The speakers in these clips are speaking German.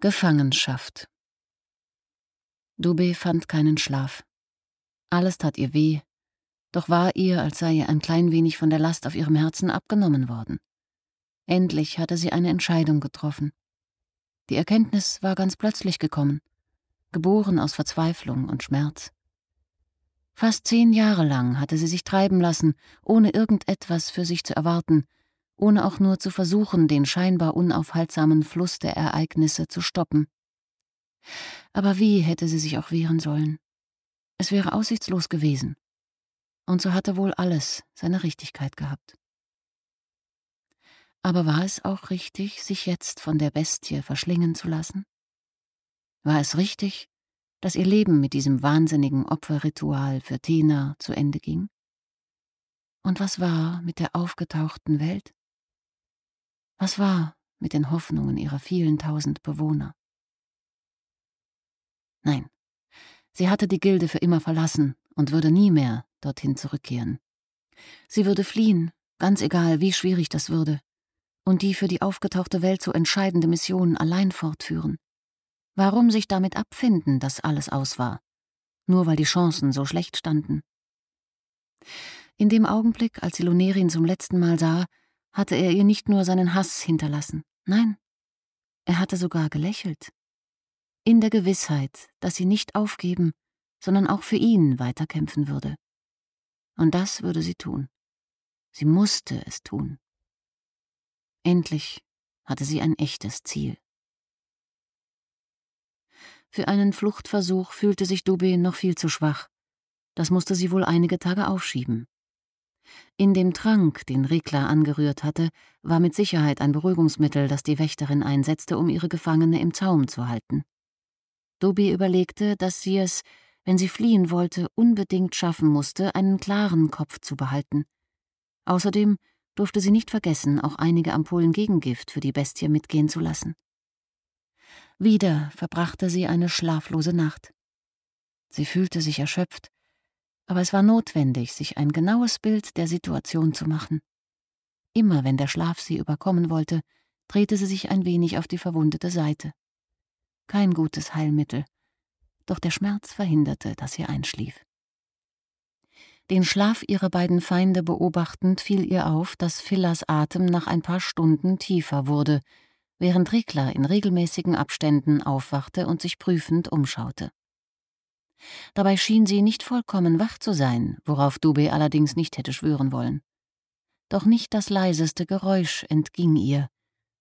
Gefangenschaft. Dube fand keinen Schlaf. Alles tat ihr weh, doch war ihr, als sei ihr ein klein wenig von der Last auf ihrem Herzen abgenommen worden. Endlich hatte sie eine Entscheidung getroffen. Die Erkenntnis war ganz plötzlich gekommen, geboren aus Verzweiflung und Schmerz. Fast zehn Jahre lang hatte sie sich treiben lassen, ohne irgendetwas für sich zu erwarten, ohne auch nur zu versuchen, den scheinbar unaufhaltsamen Fluss der Ereignisse zu stoppen. Aber wie hätte sie sich auch wehren sollen? Es wäre aussichtslos gewesen. Und so hatte wohl alles seine Richtigkeit gehabt. Aber war es auch richtig, sich jetzt von der Bestie verschlingen zu lassen? War es richtig, dass ihr Leben mit diesem wahnsinnigen Opferritual für Tena zu Ende ging? Und was war mit der aufgetauchten Welt? Was war mit den Hoffnungen ihrer vielen tausend Bewohner? Nein, sie hatte die Gilde für immer verlassen und würde nie mehr dorthin zurückkehren. Sie würde fliehen, ganz egal, wie schwierig das würde, und die für die aufgetauchte Welt so entscheidende Mission allein fortführen. Warum sich damit abfinden, dass alles aus war? Nur weil die Chancen so schlecht standen. In dem Augenblick, als sie Lunerin zum letzten Mal sah, hatte er ihr nicht nur seinen Hass hinterlassen, nein, er hatte sogar gelächelt. In der Gewissheit, dass sie nicht aufgeben, sondern auch für ihn weiterkämpfen würde. Und das würde sie tun. Sie musste es tun. Endlich hatte sie ein echtes Ziel. Für einen Fluchtversuch fühlte sich Dubé noch viel zu schwach. Das musste sie wohl einige Tage aufschieben. In dem Trank, den Regler angerührt hatte, war mit Sicherheit ein Beruhigungsmittel, das die Wächterin einsetzte, um ihre Gefangene im Zaum zu halten. Dobi überlegte, dass sie es, wenn sie fliehen wollte, unbedingt schaffen musste, einen klaren Kopf zu behalten. Außerdem durfte sie nicht vergessen, auch einige Ampullen Gegengift für die Bestie mitgehen zu lassen. Wieder verbrachte sie eine schlaflose Nacht. Sie fühlte sich erschöpft aber es war notwendig, sich ein genaues Bild der Situation zu machen. Immer wenn der Schlaf sie überkommen wollte, drehte sie sich ein wenig auf die verwundete Seite. Kein gutes Heilmittel, doch der Schmerz verhinderte, dass sie einschlief. Den Schlaf ihrer beiden Feinde beobachtend fiel ihr auf, dass Fillers Atem nach ein paar Stunden tiefer wurde, während Regler in regelmäßigen Abständen aufwachte und sich prüfend umschaute. Dabei schien sie nicht vollkommen wach zu sein, worauf Dubé allerdings nicht hätte schwören wollen. Doch nicht das leiseste Geräusch entging ihr,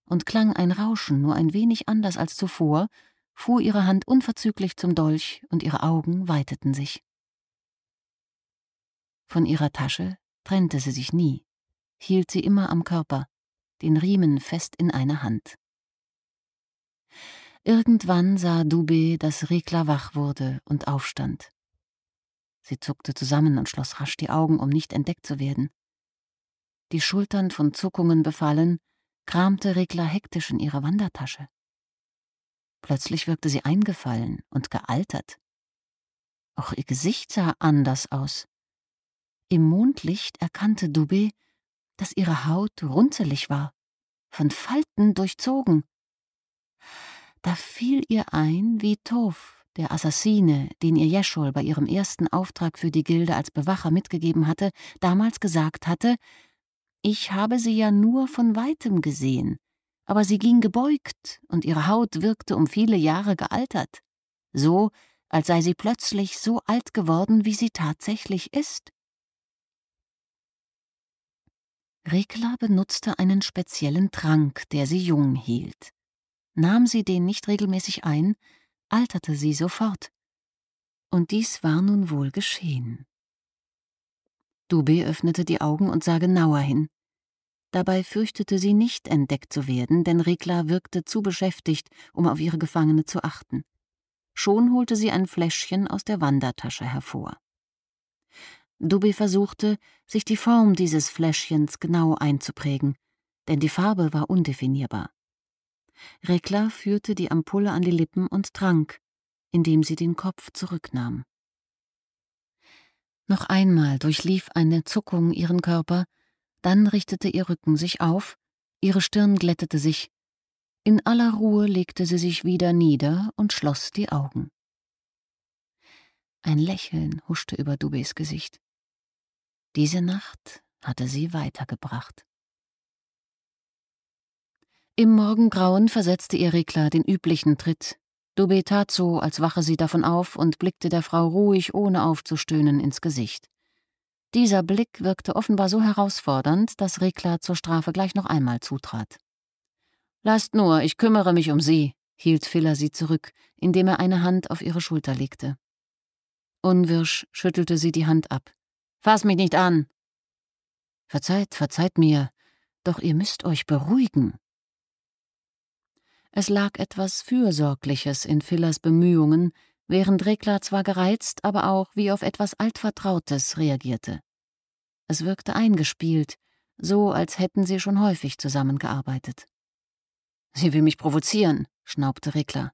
und klang ein Rauschen nur ein wenig anders als zuvor, fuhr ihre Hand unverzüglich zum Dolch und ihre Augen weiteten sich. Von ihrer Tasche trennte sie sich nie, hielt sie immer am Körper, den Riemen fest in einer Hand. Irgendwann sah Dubé, dass Regler wach wurde und aufstand. Sie zuckte zusammen und schloss rasch die Augen, um nicht entdeckt zu werden. Die Schultern von Zuckungen befallen, kramte Regler hektisch in ihre Wandertasche. Plötzlich wirkte sie eingefallen und gealtert. Auch ihr Gesicht sah anders aus. Im Mondlicht erkannte Dubé, dass ihre Haut runzelig war, von Falten durchzogen. Da fiel ihr ein, wie Tov, der Assassine, den ihr Jeschol bei ihrem ersten Auftrag für die Gilde als Bewacher mitgegeben hatte, damals gesagt hatte, ich habe sie ja nur von weitem gesehen, aber sie ging gebeugt und ihre Haut wirkte um viele Jahre gealtert, so als sei sie plötzlich so alt geworden, wie sie tatsächlich ist. Rekla benutzte einen speziellen Trank, der sie jung hielt. Nahm sie den nicht regelmäßig ein, alterte sie sofort. Und dies war nun wohl geschehen. Dubé öffnete die Augen und sah genauer hin. Dabei fürchtete sie nicht entdeckt zu werden, denn Regla wirkte zu beschäftigt, um auf ihre Gefangene zu achten. Schon holte sie ein Fläschchen aus der Wandertasche hervor. Dubé versuchte, sich die Form dieses Fläschchens genau einzuprägen, denn die Farbe war undefinierbar. Rekla führte die Ampulle an die Lippen und trank, indem sie den Kopf zurücknahm. Noch einmal durchlief eine Zuckung ihren Körper, dann richtete ihr Rücken sich auf, ihre Stirn glättete sich. In aller Ruhe legte sie sich wieder nieder und schloss die Augen. Ein Lächeln huschte über Dubes Gesicht. Diese Nacht hatte sie weitergebracht. Im Morgengrauen versetzte ihr Regler den üblichen Tritt. Dube tat so, als wache sie davon auf und blickte der Frau ruhig, ohne aufzustöhnen, ins Gesicht. Dieser Blick wirkte offenbar so herausfordernd, dass Regler zur Strafe gleich noch einmal zutrat. Lasst nur, ich kümmere mich um Sie, hielt Filler sie zurück, indem er eine Hand auf ihre Schulter legte. Unwirsch schüttelte sie die Hand ab. Fass mich nicht an! Verzeiht, verzeiht mir, doch ihr müsst euch beruhigen, es lag etwas Fürsorgliches in Fillers Bemühungen, während Regler zwar gereizt, aber auch wie auf etwas Altvertrautes reagierte. Es wirkte eingespielt, so als hätten sie schon häufig zusammengearbeitet. Sie will mich provozieren, schnaubte Regler.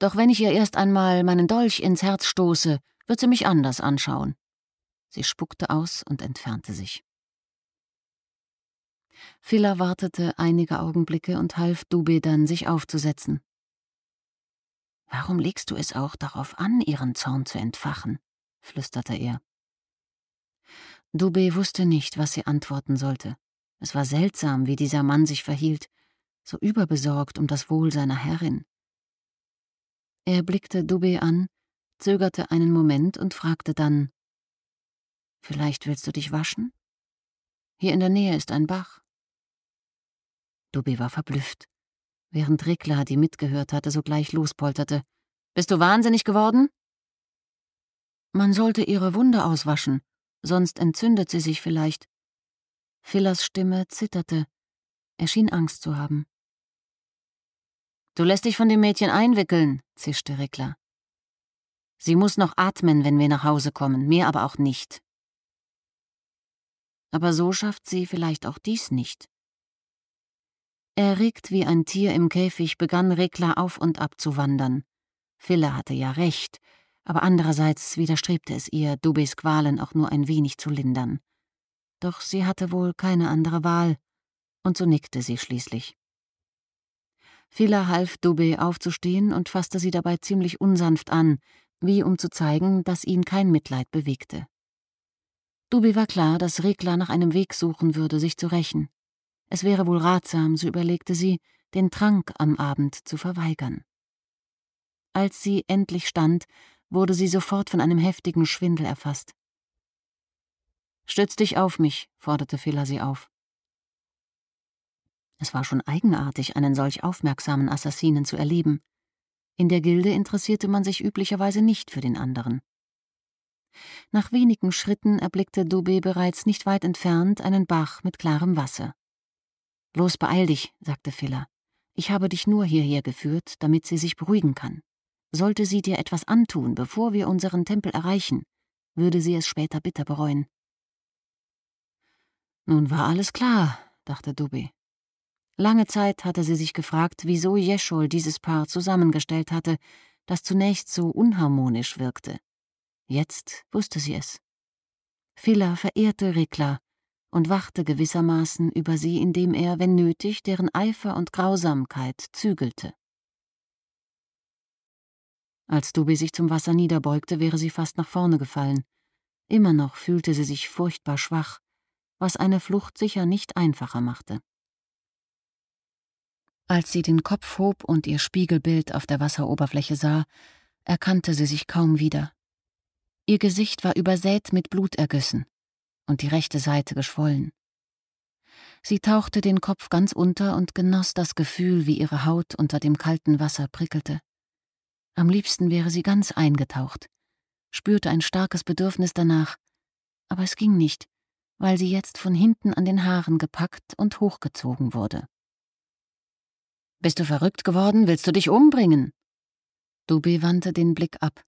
Doch wenn ich ihr erst einmal meinen Dolch ins Herz stoße, wird sie mich anders anschauen. Sie spuckte aus und entfernte sich. Filler wartete einige Augenblicke und half Dube dann, sich aufzusetzen. Warum legst du es auch darauf an, ihren Zorn zu entfachen? flüsterte er. Dube wusste nicht, was sie antworten sollte. Es war seltsam, wie dieser Mann sich verhielt, so überbesorgt um das Wohl seiner Herrin. Er blickte Dube an, zögerte einen Moment und fragte dann Vielleicht willst du dich waschen? Hier in der Nähe ist ein Bach. Dubé war verblüfft. Während Rickler, die mitgehört hatte, sogleich lospolterte. Bist du wahnsinnig geworden? Man sollte ihre Wunde auswaschen, sonst entzündet sie sich vielleicht. Fillers Stimme zitterte. Er schien Angst zu haben. Du lässt dich von dem Mädchen einwickeln, zischte Rickler. Sie muss noch atmen, wenn wir nach Hause kommen, mir aber auch nicht. Aber so schafft sie vielleicht auch dies nicht. Erregt wie ein Tier im Käfig begann Rekla auf und ab zu wandern. Fille hatte ja recht, aber andererseits widerstrebte es ihr, Dubes Qualen auch nur ein wenig zu lindern. Doch sie hatte wohl keine andere Wahl, und so nickte sie schließlich. Filler half Dubé aufzustehen und fasste sie dabei ziemlich unsanft an, wie um zu zeigen, dass ihn kein Mitleid bewegte. Dubé war klar, dass Regler nach einem Weg suchen würde, sich zu rächen. Es wäre wohl ratsam, so überlegte sie, den Trank am Abend zu verweigern. Als sie endlich stand, wurde sie sofort von einem heftigen Schwindel erfasst. Stütz dich auf mich, forderte Filler sie auf. Es war schon eigenartig, einen solch aufmerksamen Assassinen zu erleben. In der Gilde interessierte man sich üblicherweise nicht für den anderen. Nach wenigen Schritten erblickte Dubé bereits nicht weit entfernt einen Bach mit klarem Wasser. Los, beeil dich, sagte Filler. Ich habe dich nur hierher geführt, damit sie sich beruhigen kann. Sollte sie dir etwas antun, bevor wir unseren Tempel erreichen, würde sie es später bitter bereuen. Nun war alles klar, dachte Dubé. Lange Zeit hatte sie sich gefragt, wieso Jeschol dieses Paar zusammengestellt hatte, das zunächst so unharmonisch wirkte. Jetzt wusste sie es. Filler verehrte Rekla und wachte gewissermaßen über sie, indem er, wenn nötig, deren Eifer und Grausamkeit zügelte. Als Dubi sich zum Wasser niederbeugte, wäre sie fast nach vorne gefallen. Immer noch fühlte sie sich furchtbar schwach, was eine Flucht sicher nicht einfacher machte. Als sie den Kopf hob und ihr Spiegelbild auf der Wasseroberfläche sah, erkannte sie sich kaum wieder. Ihr Gesicht war übersät mit Blutergüssen und die rechte Seite geschwollen. Sie tauchte den Kopf ganz unter und genoss das Gefühl, wie ihre Haut unter dem kalten Wasser prickelte. Am liebsten wäre sie ganz eingetaucht, spürte ein starkes Bedürfnis danach, aber es ging nicht, weil sie jetzt von hinten an den Haaren gepackt und hochgezogen wurde. Bist du verrückt geworden? Willst du dich umbringen? Dubi wandte den Blick ab.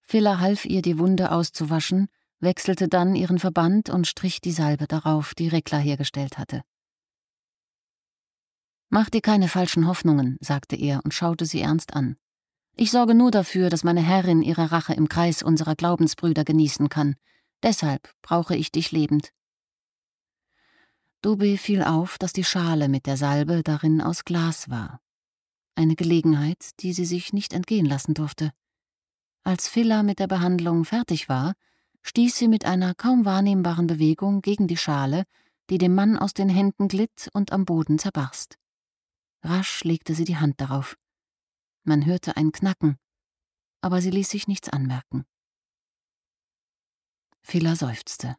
Filler half ihr, die Wunde auszuwaschen wechselte dann ihren Verband und strich die Salbe darauf, die Rekla hergestellt hatte. Mach dir keine falschen Hoffnungen, sagte er und schaute sie ernst an. Ich sorge nur dafür, dass meine Herrin ihre Rache im Kreis unserer Glaubensbrüder genießen kann. Deshalb brauche ich dich lebend. Dube fiel auf, dass die Schale mit der Salbe darin aus Glas war. Eine Gelegenheit, die sie sich nicht entgehen lassen durfte. Als Filla mit der Behandlung fertig war, stieß sie mit einer kaum wahrnehmbaren Bewegung gegen die Schale, die dem Mann aus den Händen glitt und am Boden zerbarst. Rasch legte sie die Hand darauf. Man hörte ein Knacken, aber sie ließ sich nichts anmerken. Filler seufzte.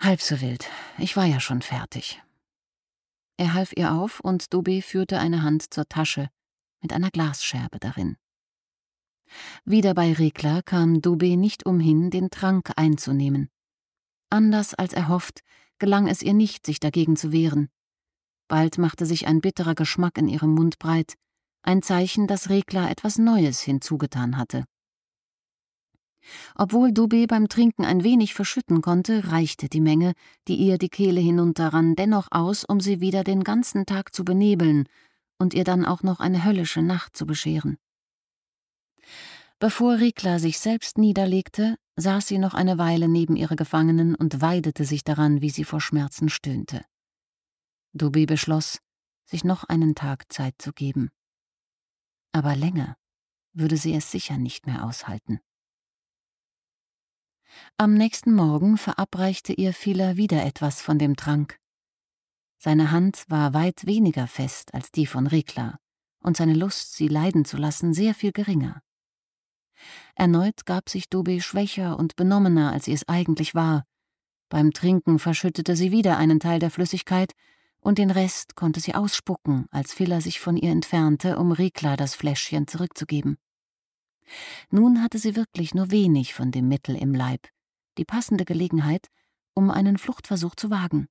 Halb so wild, ich war ja schon fertig. Er half ihr auf und Dubé führte eine Hand zur Tasche mit einer Glasscherbe darin. Wieder bei Regla kam Dubé nicht umhin, den Trank einzunehmen. Anders als erhofft, gelang es ihr nicht, sich dagegen zu wehren. Bald machte sich ein bitterer Geschmack in ihrem Mund breit, ein Zeichen, dass Regla etwas Neues hinzugetan hatte. Obwohl Dubé beim Trinken ein wenig verschütten konnte, reichte die Menge, die ihr die Kehle hinunterrann, dennoch aus, um sie wieder den ganzen Tag zu benebeln und ihr dann auch noch eine höllische Nacht zu bescheren. Bevor Rikla sich selbst niederlegte, saß sie noch eine Weile neben ihrer Gefangenen und weidete sich daran, wie sie vor Schmerzen stöhnte. Dubi beschloss, sich noch einen Tag Zeit zu geben. Aber länger würde sie es sicher nicht mehr aushalten. Am nächsten Morgen verabreichte ihr Fehler wieder etwas von dem Trank. Seine Hand war weit weniger fest als die von Rikla und seine Lust, sie leiden zu lassen, sehr viel geringer. Erneut gab sich Dobi schwächer und benommener, als sie es eigentlich war. Beim Trinken verschüttete sie wieder einen Teil der Flüssigkeit, und den Rest konnte sie ausspucken, als Filler sich von ihr entfernte, um Rikla das Fläschchen zurückzugeben. Nun hatte sie wirklich nur wenig von dem Mittel im Leib, die passende Gelegenheit, um einen Fluchtversuch zu wagen.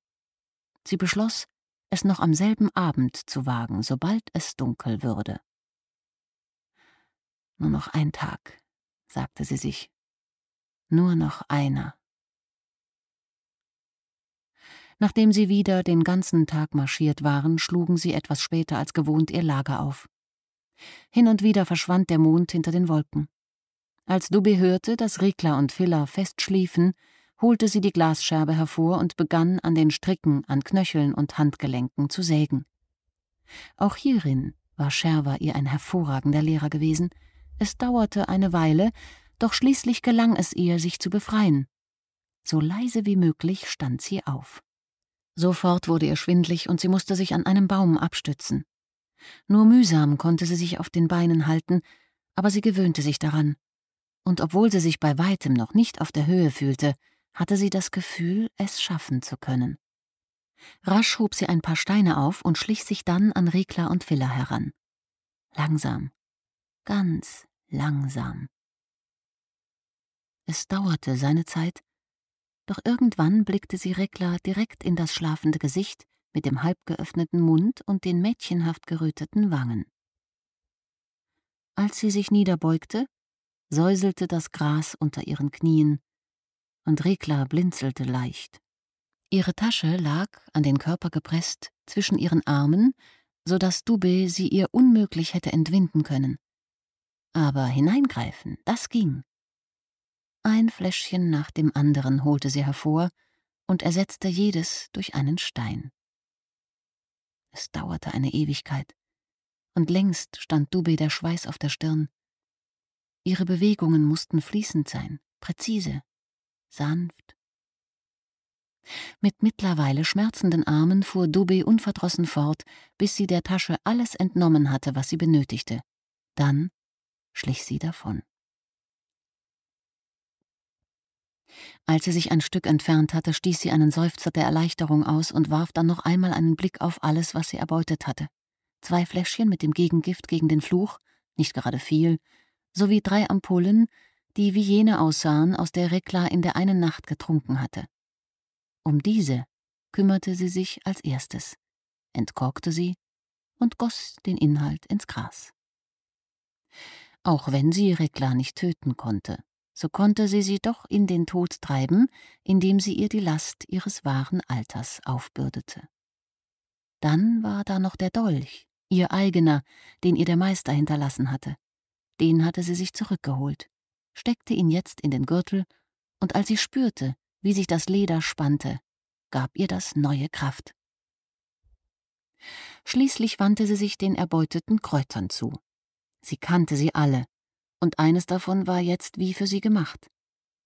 Sie beschloss, es noch am selben Abend zu wagen, sobald es dunkel würde. Nur noch ein Tag, sagte sie sich. Nur noch einer. Nachdem sie wieder den ganzen Tag marschiert waren, schlugen sie etwas später als gewohnt ihr Lager auf. Hin und wieder verschwand der Mond hinter den Wolken. Als Dubi hörte, dass Rikla und Filler fest schliefen, holte sie die Glasscherbe hervor und begann an den Stricken, an Knöcheln und Handgelenken zu sägen. Auch hierin war Scherwa ihr ein hervorragender Lehrer gewesen, es dauerte eine Weile, doch schließlich gelang es ihr, sich zu befreien. So leise wie möglich stand sie auf. Sofort wurde ihr schwindlig und sie musste sich an einem Baum abstützen. Nur mühsam konnte sie sich auf den Beinen halten, aber sie gewöhnte sich daran. Und obwohl sie sich bei weitem noch nicht auf der Höhe fühlte, hatte sie das Gefühl, es schaffen zu können. Rasch hob sie ein paar Steine auf und schlich sich dann an Rikla und Filler heran. Langsam, ganz langsam. Es dauerte seine Zeit, doch irgendwann blickte sie Reckler direkt in das schlafende Gesicht mit dem halb geöffneten Mund und den mädchenhaft geröteten Wangen. Als sie sich niederbeugte, säuselte das Gras unter ihren Knien, und Regler blinzelte leicht. Ihre Tasche lag, an den Körper gepresst, zwischen ihren Armen, so dass Dubé sie ihr unmöglich hätte entwinden können aber hineingreifen, das ging. Ein Fläschchen nach dem anderen holte sie hervor und ersetzte jedes durch einen Stein. Es dauerte eine Ewigkeit, und längst stand Dube der Schweiß auf der Stirn. Ihre Bewegungen mussten fließend sein, präzise, sanft. Mit mittlerweile schmerzenden Armen fuhr Dube unverdrossen fort, bis sie der Tasche alles entnommen hatte, was sie benötigte. Dann schlich sie davon. Als sie sich ein Stück entfernt hatte, stieß sie einen Seufzer der Erleichterung aus und warf dann noch einmal einen Blick auf alles, was sie erbeutet hatte. Zwei Fläschchen mit dem Gegengift gegen den Fluch, nicht gerade viel, sowie drei Ampullen, die wie jene aussahen, aus der Rekla in der einen Nacht getrunken hatte. Um diese kümmerte sie sich als erstes, entkorkte sie und goss den Inhalt ins Gras. Auch wenn sie Rekla nicht töten konnte, so konnte sie sie doch in den Tod treiben, indem sie ihr die Last ihres wahren Alters aufbürdete. Dann war da noch der Dolch, ihr eigener, den ihr der Meister hinterlassen hatte. Den hatte sie sich zurückgeholt, steckte ihn jetzt in den Gürtel, und als sie spürte, wie sich das Leder spannte, gab ihr das neue Kraft. Schließlich wandte sie sich den erbeuteten Kräutern zu. Sie kannte sie alle, und eines davon war jetzt wie für sie gemacht.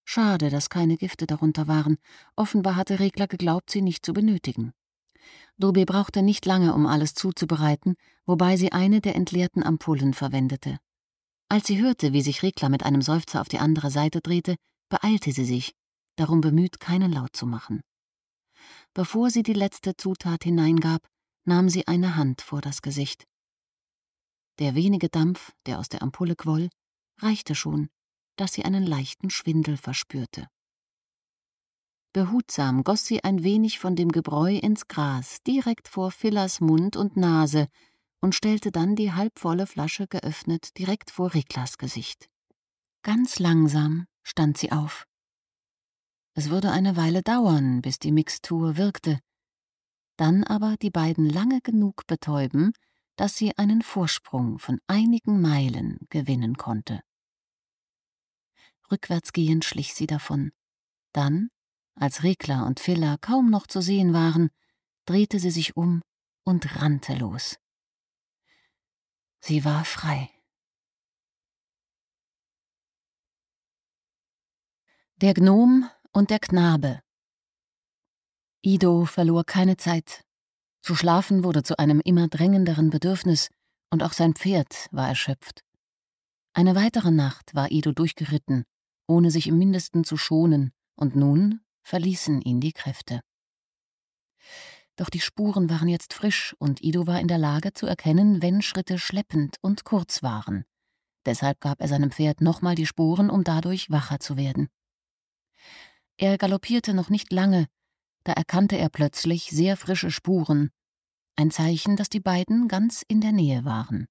Schade, dass keine Gifte darunter waren. Offenbar hatte Regler geglaubt, sie nicht zu benötigen. Dobe brauchte nicht lange, um alles zuzubereiten, wobei sie eine der entleerten Ampullen verwendete. Als sie hörte, wie sich Regler mit einem Seufzer auf die andere Seite drehte, beeilte sie sich, darum bemüht, keinen Laut zu machen. Bevor sie die letzte Zutat hineingab, nahm sie eine Hand vor das Gesicht. Der wenige Dampf, der aus der Ampulle quoll, reichte schon, dass sie einen leichten Schwindel verspürte. Behutsam goss sie ein wenig von dem Gebräu ins Gras, direkt vor Fillers Mund und Nase, und stellte dann die halbvolle Flasche geöffnet direkt vor Riklas Gesicht. Ganz langsam stand sie auf. Es würde eine Weile dauern, bis die Mixtur wirkte, dann aber die beiden lange genug betäuben, dass sie einen Vorsprung von einigen Meilen gewinnen konnte. Rückwärtsgehend schlich sie davon. Dann, als Regler und Filler kaum noch zu sehen waren, drehte sie sich um und rannte los. Sie war frei. Der Gnom und der Knabe. Ido verlor keine Zeit zu schlafen wurde zu einem immer drängenderen Bedürfnis, und auch sein Pferd war erschöpft. Eine weitere Nacht war Ido durchgeritten, ohne sich im mindesten zu schonen, und nun verließen ihn die Kräfte. Doch die Spuren waren jetzt frisch, und Ido war in der Lage zu erkennen, wenn Schritte schleppend und kurz waren. Deshalb gab er seinem Pferd nochmal die Spuren, um dadurch wacher zu werden. Er galoppierte noch nicht lange, da erkannte er plötzlich sehr frische Spuren, ein Zeichen, dass die beiden ganz in der Nähe waren.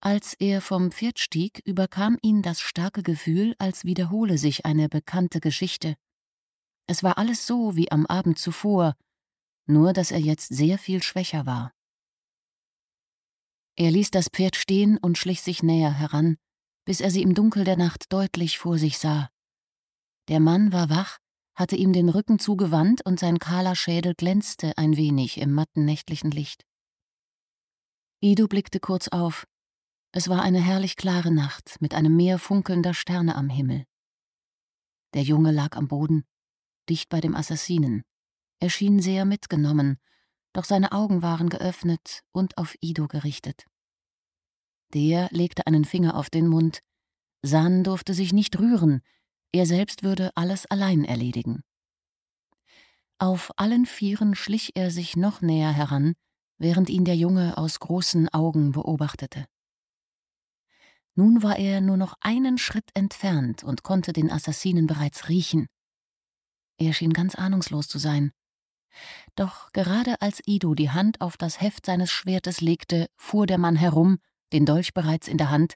Als er vom Pferd stieg, überkam ihn das starke Gefühl, als wiederhole sich eine bekannte Geschichte. Es war alles so wie am Abend zuvor, nur dass er jetzt sehr viel schwächer war. Er ließ das Pferd stehen und schlich sich näher heran, bis er sie im Dunkel der Nacht deutlich vor sich sah. Der Mann war wach hatte ihm den Rücken zugewandt und sein kahler Schädel glänzte ein wenig im matten nächtlichen Licht. Ido blickte kurz auf. Es war eine herrlich klare Nacht mit einem Meer funkelnder Sterne am Himmel. Der Junge lag am Boden, dicht bei dem Assassinen. Er schien sehr mitgenommen, doch seine Augen waren geöffnet und auf Ido gerichtet. Der legte einen Finger auf den Mund. San durfte sich nicht rühren, er selbst würde alles allein erledigen. Auf allen Vieren schlich er sich noch näher heran, während ihn der Junge aus großen Augen beobachtete. Nun war er nur noch einen Schritt entfernt und konnte den Assassinen bereits riechen. Er schien ganz ahnungslos zu sein. Doch gerade als Ido die Hand auf das Heft seines Schwertes legte, fuhr der Mann herum, den Dolch bereits in der Hand,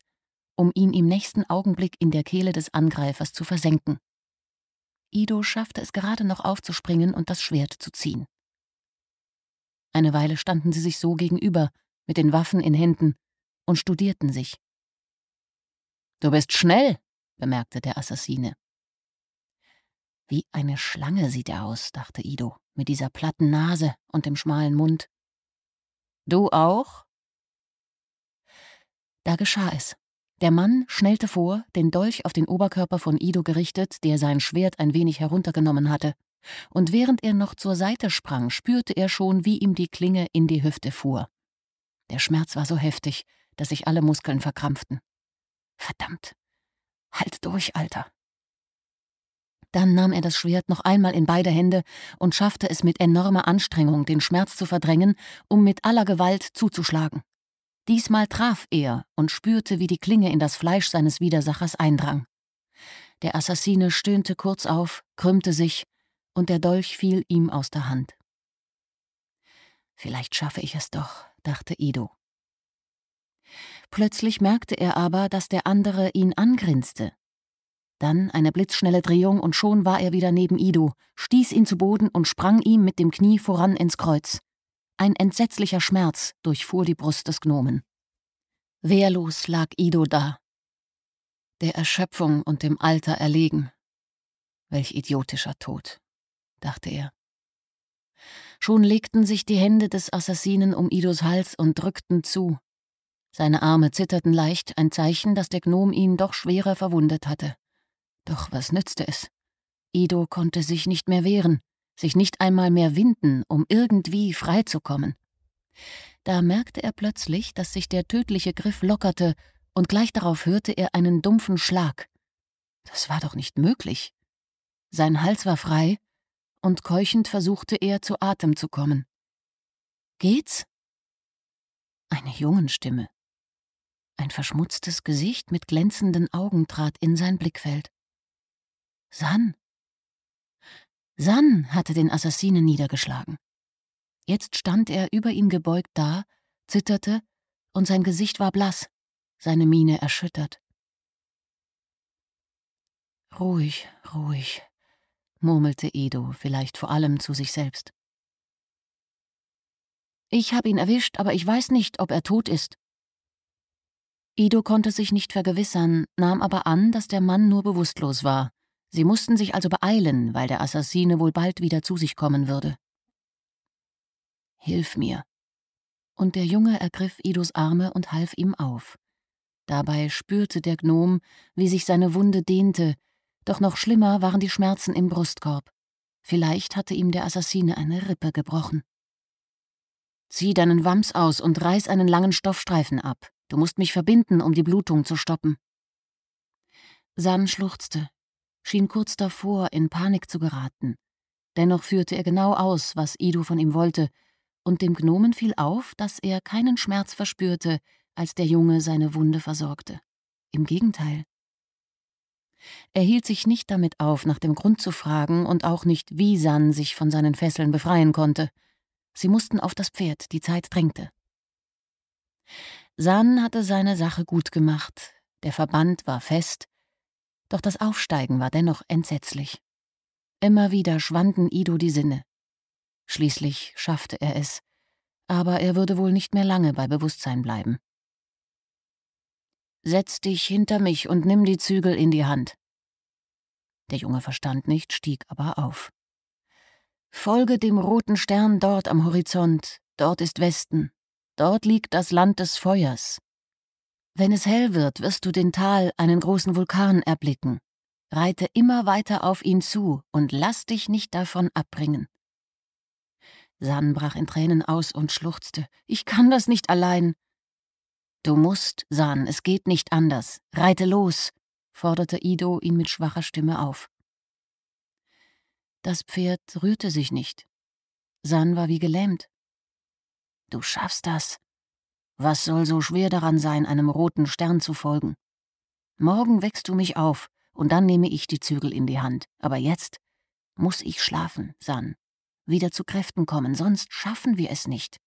um ihn im nächsten Augenblick in der Kehle des Angreifers zu versenken. Ido schaffte es gerade noch aufzuspringen und das Schwert zu ziehen. Eine Weile standen sie sich so gegenüber, mit den Waffen in Händen, und studierten sich. Du bist schnell, bemerkte der Assassine. Wie eine Schlange sieht er aus, dachte Ido, mit dieser platten Nase und dem schmalen Mund. Du auch? Da geschah es. Der Mann schnellte vor, den Dolch auf den Oberkörper von Ido gerichtet, der sein Schwert ein wenig heruntergenommen hatte, und während er noch zur Seite sprang, spürte er schon, wie ihm die Klinge in die Hüfte fuhr. Der Schmerz war so heftig, dass sich alle Muskeln verkrampften. Verdammt. Halt durch, Alter. Dann nahm er das Schwert noch einmal in beide Hände und schaffte es mit enormer Anstrengung, den Schmerz zu verdrängen, um mit aller Gewalt zuzuschlagen. Diesmal traf er und spürte, wie die Klinge in das Fleisch seines Widersachers eindrang. Der Assassine stöhnte kurz auf, krümmte sich, und der Dolch fiel ihm aus der Hand. Vielleicht schaffe ich es doch, dachte Ido. Plötzlich merkte er aber, dass der andere ihn angrinste. Dann eine blitzschnelle Drehung und schon war er wieder neben Ido, stieß ihn zu Boden und sprang ihm mit dem Knie voran ins Kreuz. Ein entsetzlicher Schmerz durchfuhr die Brust des Gnomen. Wehrlos lag Ido da, der Erschöpfung und dem Alter erlegen. Welch idiotischer Tod, dachte er. Schon legten sich die Hände des Assassinen um Idos Hals und drückten zu. Seine Arme zitterten leicht, ein Zeichen, dass der Gnom ihn doch schwerer verwundet hatte. Doch was nützte es? Ido konnte sich nicht mehr wehren sich nicht einmal mehr winden, um irgendwie freizukommen. Da merkte er plötzlich, dass sich der tödliche Griff lockerte, und gleich darauf hörte er einen dumpfen Schlag. Das war doch nicht möglich. Sein Hals war frei, und keuchend versuchte er, zu Atem zu kommen. Geht's? Eine Jungenstimme. Ein verschmutztes Gesicht mit glänzenden Augen trat in sein Blickfeld. San, San hatte den Assassinen niedergeschlagen. Jetzt stand er über ihm gebeugt da, zitterte, und sein Gesicht war blass, seine Miene erschüttert. Ruhig, ruhig, murmelte Edo, vielleicht vor allem zu sich selbst. Ich habe ihn erwischt, aber ich weiß nicht, ob er tot ist. Ido konnte sich nicht vergewissern, nahm aber an, dass der Mann nur bewusstlos war. Sie mussten sich also beeilen, weil der Assassine wohl bald wieder zu sich kommen würde. Hilf mir. Und der Junge ergriff Idos Arme und half ihm auf. Dabei spürte der Gnom, wie sich seine Wunde dehnte, doch noch schlimmer waren die Schmerzen im Brustkorb. Vielleicht hatte ihm der Assassine eine Rippe gebrochen. Zieh deinen Wams aus und reiß einen langen Stoffstreifen ab. Du musst mich verbinden, um die Blutung zu stoppen. San schluchzte, schien kurz davor, in Panik zu geraten. Dennoch führte er genau aus, was Ido von ihm wollte, und dem Gnomen fiel auf, dass er keinen Schmerz verspürte, als der Junge seine Wunde versorgte. Im Gegenteil. Er hielt sich nicht damit auf, nach dem Grund zu fragen und auch nicht, wie San sich von seinen Fesseln befreien konnte. Sie mussten auf das Pferd, die Zeit drängte. San hatte seine Sache gut gemacht. Der Verband war fest doch das Aufsteigen war dennoch entsetzlich. Immer wieder schwanden Ido die Sinne. Schließlich schaffte er es, aber er würde wohl nicht mehr lange bei Bewusstsein bleiben. Setz dich hinter mich und nimm die Zügel in die Hand. Der Junge verstand nicht, stieg aber auf. Folge dem roten Stern dort am Horizont, dort ist Westen, dort liegt das Land des Feuers. Wenn es hell wird, wirst du den Tal einen großen Vulkan erblicken. Reite immer weiter auf ihn zu und lass dich nicht davon abbringen. San brach in Tränen aus und schluchzte. Ich kann das nicht allein. Du musst, San, es geht nicht anders. Reite los, forderte Ido ihn mit schwacher Stimme auf. Das Pferd rührte sich nicht. San war wie gelähmt. Du schaffst das, was soll so schwer daran sein, einem roten Stern zu folgen? Morgen wächst du mich auf, und dann nehme ich die Zügel in die Hand. Aber jetzt muss ich schlafen, San. Wieder zu Kräften kommen, sonst schaffen wir es nicht.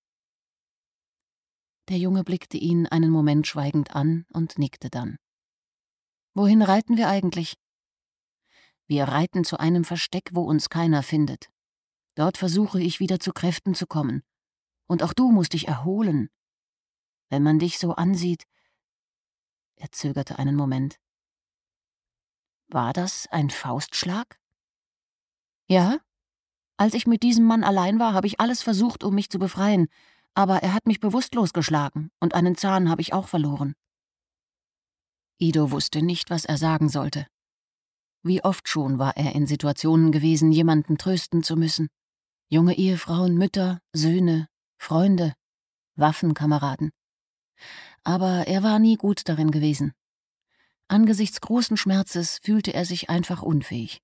Der Junge blickte ihn einen Moment schweigend an und nickte dann. Wohin reiten wir eigentlich? Wir reiten zu einem Versteck, wo uns keiner findet. Dort versuche ich wieder zu Kräften zu kommen. Und auch du musst dich erholen, wenn man dich so ansieht. Er zögerte einen Moment. War das ein Faustschlag? Ja. Als ich mit diesem Mann allein war, habe ich alles versucht, um mich zu befreien, aber er hat mich bewusstlos geschlagen und einen Zahn habe ich auch verloren. Ido wusste nicht, was er sagen sollte. Wie oft schon war er in Situationen gewesen, jemanden trösten zu müssen. Junge Ehefrauen, Mütter, Söhne, Freunde, Waffenkameraden. Aber er war nie gut darin gewesen. Angesichts großen Schmerzes fühlte er sich einfach unfähig.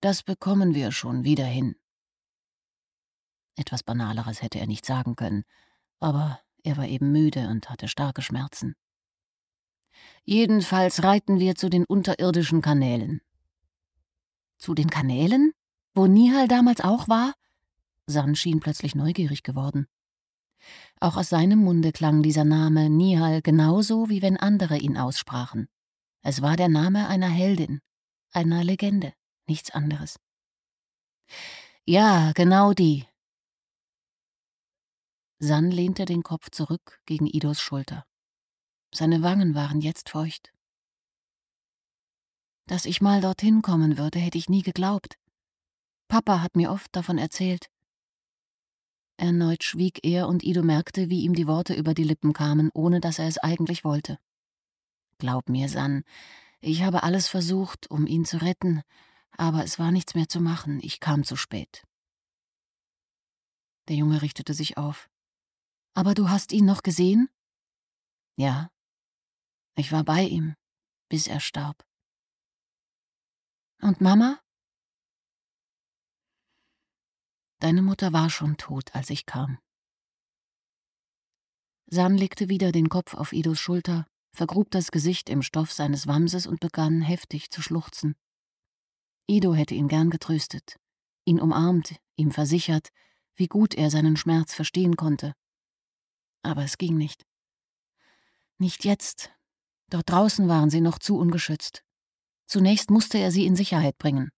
Das bekommen wir schon wieder hin. Etwas Banaleres hätte er nicht sagen können, aber er war eben müde und hatte starke Schmerzen. Jedenfalls reiten wir zu den unterirdischen Kanälen. Zu den Kanälen? Wo Nihal damals auch war? San schien plötzlich neugierig geworden. Auch aus seinem Munde klang dieser Name Nihal genauso, wie wenn andere ihn aussprachen. Es war der Name einer Heldin, einer Legende, nichts anderes. Ja, genau die. San lehnte den Kopf zurück gegen Idos Schulter. Seine Wangen waren jetzt feucht. Dass ich mal dorthin kommen würde, hätte ich nie geglaubt. Papa hat mir oft davon erzählt. Erneut schwieg er und Ido merkte, wie ihm die Worte über die Lippen kamen, ohne dass er es eigentlich wollte. Glaub mir, San, ich habe alles versucht, um ihn zu retten, aber es war nichts mehr zu machen, ich kam zu spät. Der Junge richtete sich auf. Aber du hast ihn noch gesehen? Ja. Ich war bei ihm, bis er starb. Und Mama? Deine Mutter war schon tot, als ich kam. San legte wieder den Kopf auf Idos Schulter, vergrub das Gesicht im Stoff seines Wamses und begann heftig zu schluchzen. Ido hätte ihn gern getröstet, ihn umarmt, ihm versichert, wie gut er seinen Schmerz verstehen konnte. Aber es ging nicht. Nicht jetzt. Dort draußen waren sie noch zu ungeschützt. Zunächst musste er sie in Sicherheit bringen.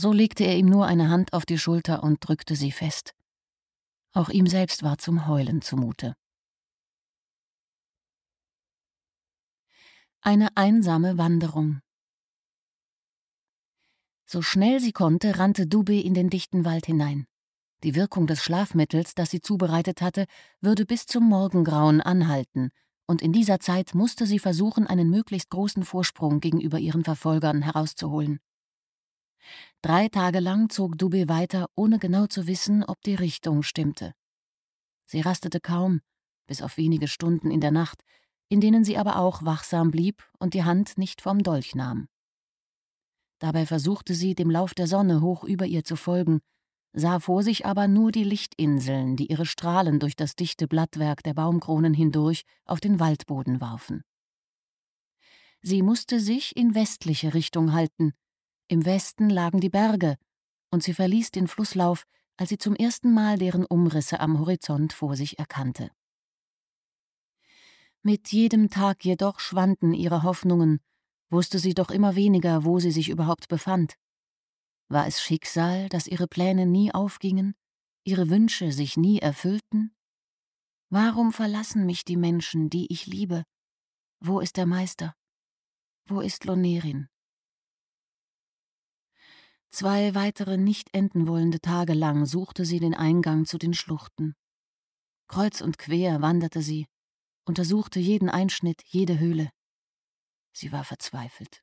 So legte er ihm nur eine Hand auf die Schulter und drückte sie fest. Auch ihm selbst war zum Heulen zumute. Eine einsame Wanderung. So schnell sie konnte, rannte Dube in den dichten Wald hinein. Die Wirkung des Schlafmittels, das sie zubereitet hatte, würde bis zum Morgengrauen anhalten, und in dieser Zeit musste sie versuchen, einen möglichst großen Vorsprung gegenüber ihren Verfolgern herauszuholen. Drei Tage lang zog Dubé weiter, ohne genau zu wissen, ob die Richtung stimmte. Sie rastete kaum, bis auf wenige Stunden in der Nacht, in denen sie aber auch wachsam blieb und die Hand nicht vom Dolch nahm. Dabei versuchte sie, dem Lauf der Sonne hoch über ihr zu folgen, sah vor sich aber nur die Lichtinseln, die ihre Strahlen durch das dichte Blattwerk der Baumkronen hindurch auf den Waldboden warfen. Sie musste sich in westliche Richtung halten, im Westen lagen die Berge, und sie verließ den Flusslauf, als sie zum ersten Mal deren Umrisse am Horizont vor sich erkannte. Mit jedem Tag jedoch schwanden ihre Hoffnungen, wusste sie doch immer weniger, wo sie sich überhaupt befand. War es Schicksal, dass ihre Pläne nie aufgingen, ihre Wünsche sich nie erfüllten? Warum verlassen mich die Menschen, die ich liebe? Wo ist der Meister? Wo ist Lonerin? Zwei weitere nicht enden wollende Tage lang suchte sie den Eingang zu den Schluchten. Kreuz und quer wanderte sie, untersuchte jeden Einschnitt, jede Höhle. Sie war verzweifelt.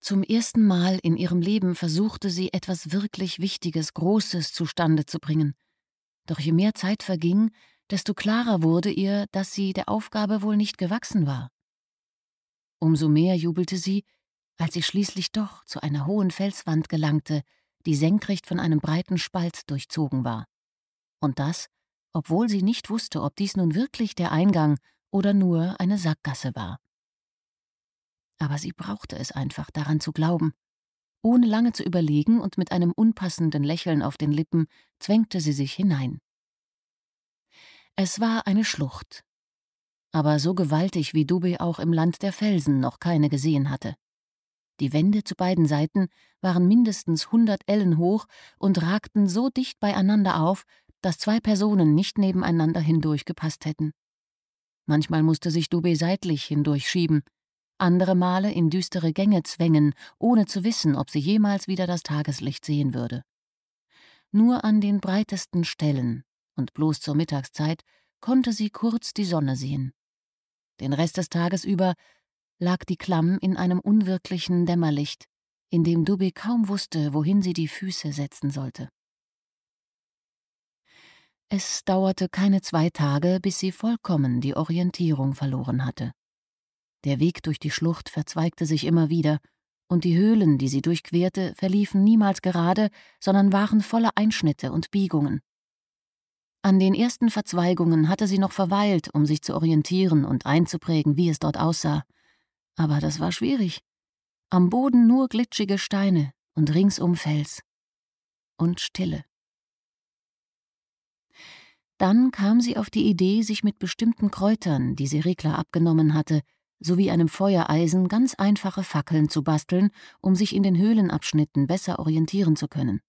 Zum ersten Mal in ihrem Leben versuchte sie, etwas wirklich Wichtiges, Großes zustande zu bringen. Doch je mehr Zeit verging, desto klarer wurde ihr, dass sie der Aufgabe wohl nicht gewachsen war. Umso mehr jubelte sie, als sie schließlich doch zu einer hohen Felswand gelangte, die senkrecht von einem breiten Spalt durchzogen war. Und das, obwohl sie nicht wusste, ob dies nun wirklich der Eingang oder nur eine Sackgasse war. Aber sie brauchte es einfach, daran zu glauben. Ohne lange zu überlegen und mit einem unpassenden Lächeln auf den Lippen zwängte sie sich hinein. Es war eine Schlucht, aber so gewaltig wie Dubé auch im Land der Felsen noch keine gesehen hatte. Die Wände zu beiden Seiten waren mindestens hundert Ellen hoch und ragten so dicht beieinander auf, dass zwei Personen nicht nebeneinander hindurch gepasst hätten. Manchmal musste sich Dubé seitlich hindurchschieben, andere Male in düstere Gänge zwängen, ohne zu wissen, ob sie jemals wieder das Tageslicht sehen würde. Nur an den breitesten Stellen und bloß zur Mittagszeit konnte sie kurz die Sonne sehen. Den Rest des Tages über lag die Klamm in einem unwirklichen Dämmerlicht, in dem Dubé kaum wusste, wohin sie die Füße setzen sollte. Es dauerte keine zwei Tage, bis sie vollkommen die Orientierung verloren hatte. Der Weg durch die Schlucht verzweigte sich immer wieder, und die Höhlen, die sie durchquerte, verliefen niemals gerade, sondern waren voller Einschnitte und Biegungen. An den ersten Verzweigungen hatte sie noch verweilt, um sich zu orientieren und einzuprägen, wie es dort aussah aber das war schwierig. Am Boden nur glitschige Steine und ringsum Fels. Und Stille. Dann kam sie auf die Idee, sich mit bestimmten Kräutern, die sie Regler abgenommen hatte, sowie einem Feuereisen ganz einfache Fackeln zu basteln, um sich in den Höhlenabschnitten besser orientieren zu können.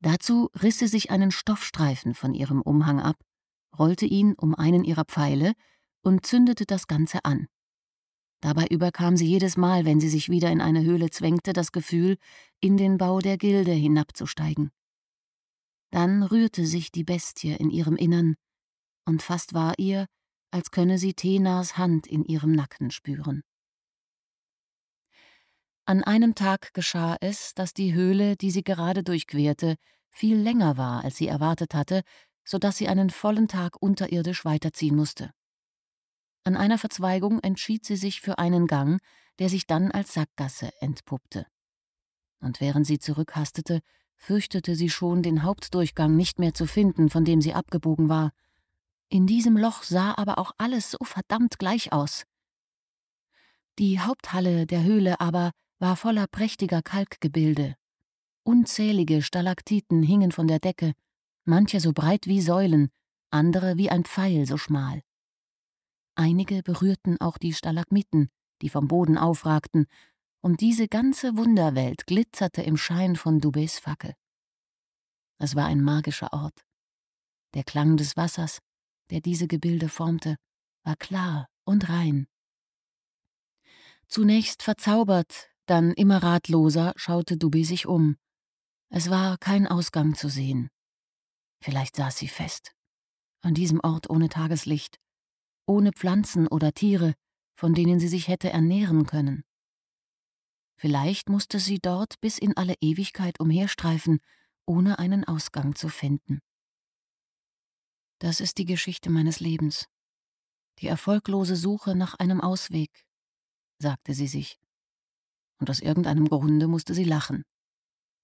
Dazu riss sie sich einen Stoffstreifen von ihrem Umhang ab, rollte ihn um einen ihrer Pfeile und zündete das Ganze an. Dabei überkam sie jedes Mal, wenn sie sich wieder in eine Höhle zwängte, das Gefühl, in den Bau der Gilde hinabzusteigen. Dann rührte sich die Bestie in ihrem Innern, und fast war ihr, als könne sie Tenas Hand in ihrem Nacken spüren. An einem Tag geschah es, dass die Höhle, die sie gerade durchquerte, viel länger war, als sie erwartet hatte, so dass sie einen vollen Tag unterirdisch weiterziehen musste. An einer Verzweigung entschied sie sich für einen Gang, der sich dann als Sackgasse entpuppte. Und während sie zurückhastete, fürchtete sie schon, den Hauptdurchgang nicht mehr zu finden, von dem sie abgebogen war. In diesem Loch sah aber auch alles so verdammt gleich aus. Die Haupthalle der Höhle aber war voller prächtiger Kalkgebilde. Unzählige Stalaktiten hingen von der Decke, manche so breit wie Säulen, andere wie ein Pfeil so schmal. Einige berührten auch die Stalagmiten, die vom Boden aufragten, und diese ganze Wunderwelt glitzerte im Schein von Dubés Fackel. Es war ein magischer Ort. Der Klang des Wassers, der diese Gebilde formte, war klar und rein. Zunächst verzaubert, dann immer ratloser, schaute Dubé sich um. Es war kein Ausgang zu sehen. Vielleicht saß sie fest. An diesem Ort ohne Tageslicht, ohne Pflanzen oder Tiere, von denen sie sich hätte ernähren können. Vielleicht musste sie dort bis in alle Ewigkeit umherstreifen, ohne einen Ausgang zu finden. Das ist die Geschichte meines Lebens. Die erfolglose Suche nach einem Ausweg, sagte sie sich. Und aus irgendeinem Grunde musste sie lachen.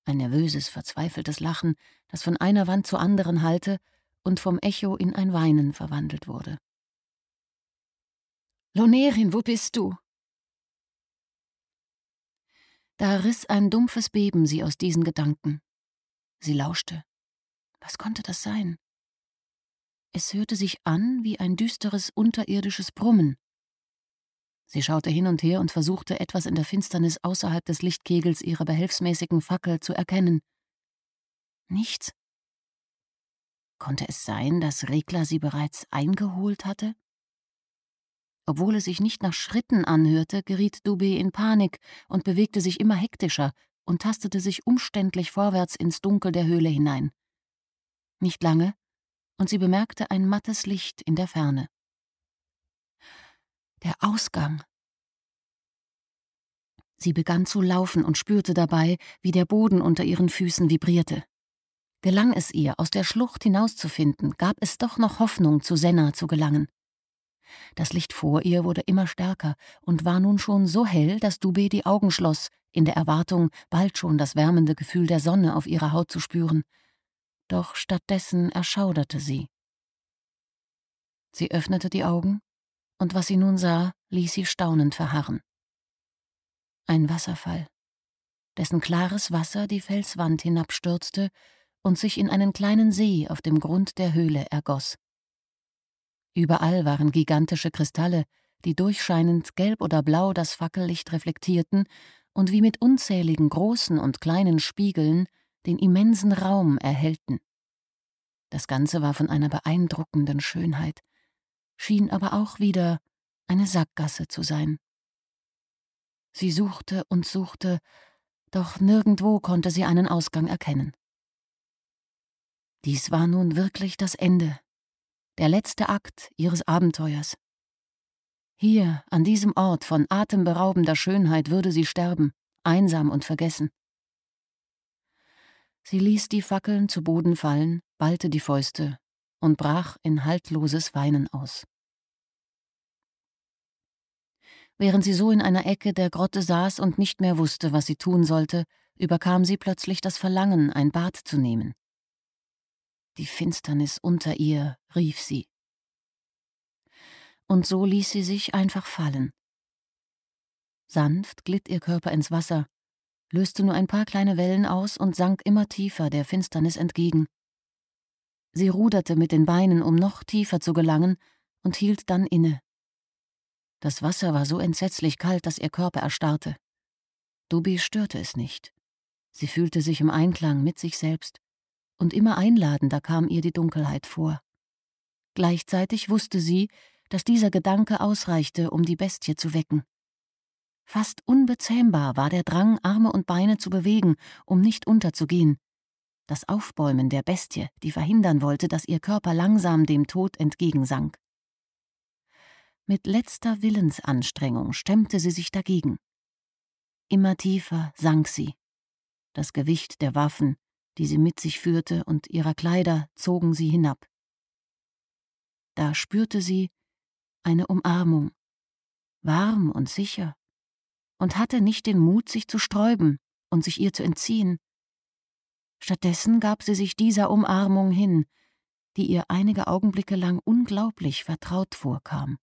Ein nervöses, verzweifeltes Lachen, das von einer Wand zur anderen hallte und vom Echo in ein Weinen verwandelt wurde. Lonerin, wo bist du? Da riss ein dumpfes Beben sie aus diesen Gedanken. Sie lauschte. Was konnte das sein? Es hörte sich an wie ein düsteres unterirdisches Brummen. Sie schaute hin und her und versuchte, etwas in der Finsternis außerhalb des Lichtkegels ihrer behelfsmäßigen Fackel zu erkennen. Nichts. Konnte es sein, dass Regler sie bereits eingeholt hatte? Obwohl es sich nicht nach Schritten anhörte, geriet Dubé in Panik und bewegte sich immer hektischer und tastete sich umständlich vorwärts ins Dunkel der Höhle hinein. Nicht lange, und sie bemerkte ein mattes Licht in der Ferne. Der Ausgang. Sie begann zu laufen und spürte dabei, wie der Boden unter ihren Füßen vibrierte. Gelang es ihr, aus der Schlucht hinauszufinden, gab es doch noch Hoffnung, zu Senna zu gelangen. Das Licht vor ihr wurde immer stärker und war nun schon so hell, dass Dubé die Augen schloss, in der Erwartung, bald schon das wärmende Gefühl der Sonne auf ihrer Haut zu spüren. Doch stattdessen erschauderte sie. Sie öffnete die Augen, und was sie nun sah, ließ sie staunend verharren. Ein Wasserfall, dessen klares Wasser die Felswand hinabstürzte und sich in einen kleinen See auf dem Grund der Höhle ergoss. Überall waren gigantische Kristalle, die durchscheinend gelb oder blau das Fackellicht reflektierten und wie mit unzähligen großen und kleinen Spiegeln den immensen Raum erhellten. Das Ganze war von einer beeindruckenden Schönheit, schien aber auch wieder eine Sackgasse zu sein. Sie suchte und suchte, doch nirgendwo konnte sie einen Ausgang erkennen. Dies war nun wirklich das Ende der letzte Akt ihres Abenteuers. Hier, an diesem Ort von atemberaubender Schönheit, würde sie sterben, einsam und vergessen. Sie ließ die Fackeln zu Boden fallen, ballte die Fäuste und brach in haltloses Weinen aus. Während sie so in einer Ecke der Grotte saß und nicht mehr wusste, was sie tun sollte, überkam sie plötzlich das Verlangen, ein Bad zu nehmen die Finsternis unter ihr, rief sie. Und so ließ sie sich einfach fallen. Sanft glitt ihr Körper ins Wasser, löste nur ein paar kleine Wellen aus und sank immer tiefer der Finsternis entgegen. Sie ruderte mit den Beinen, um noch tiefer zu gelangen, und hielt dann inne. Das Wasser war so entsetzlich kalt, dass ihr Körper erstarrte. Dubi störte es nicht. Sie fühlte sich im Einklang mit sich selbst und immer einladender kam ihr die Dunkelheit vor. Gleichzeitig wusste sie, dass dieser Gedanke ausreichte, um die Bestie zu wecken. Fast unbezähmbar war der Drang, Arme und Beine zu bewegen, um nicht unterzugehen. Das Aufbäumen der Bestie, die verhindern wollte, dass ihr Körper langsam dem Tod entgegensank. Mit letzter Willensanstrengung stemmte sie sich dagegen. Immer tiefer sank sie. Das Gewicht der Waffen, die sie mit sich führte, und ihrer Kleider zogen sie hinab. Da spürte sie eine Umarmung, warm und sicher, und hatte nicht den Mut, sich zu sträuben und sich ihr zu entziehen. Stattdessen gab sie sich dieser Umarmung hin, die ihr einige Augenblicke lang unglaublich vertraut vorkam.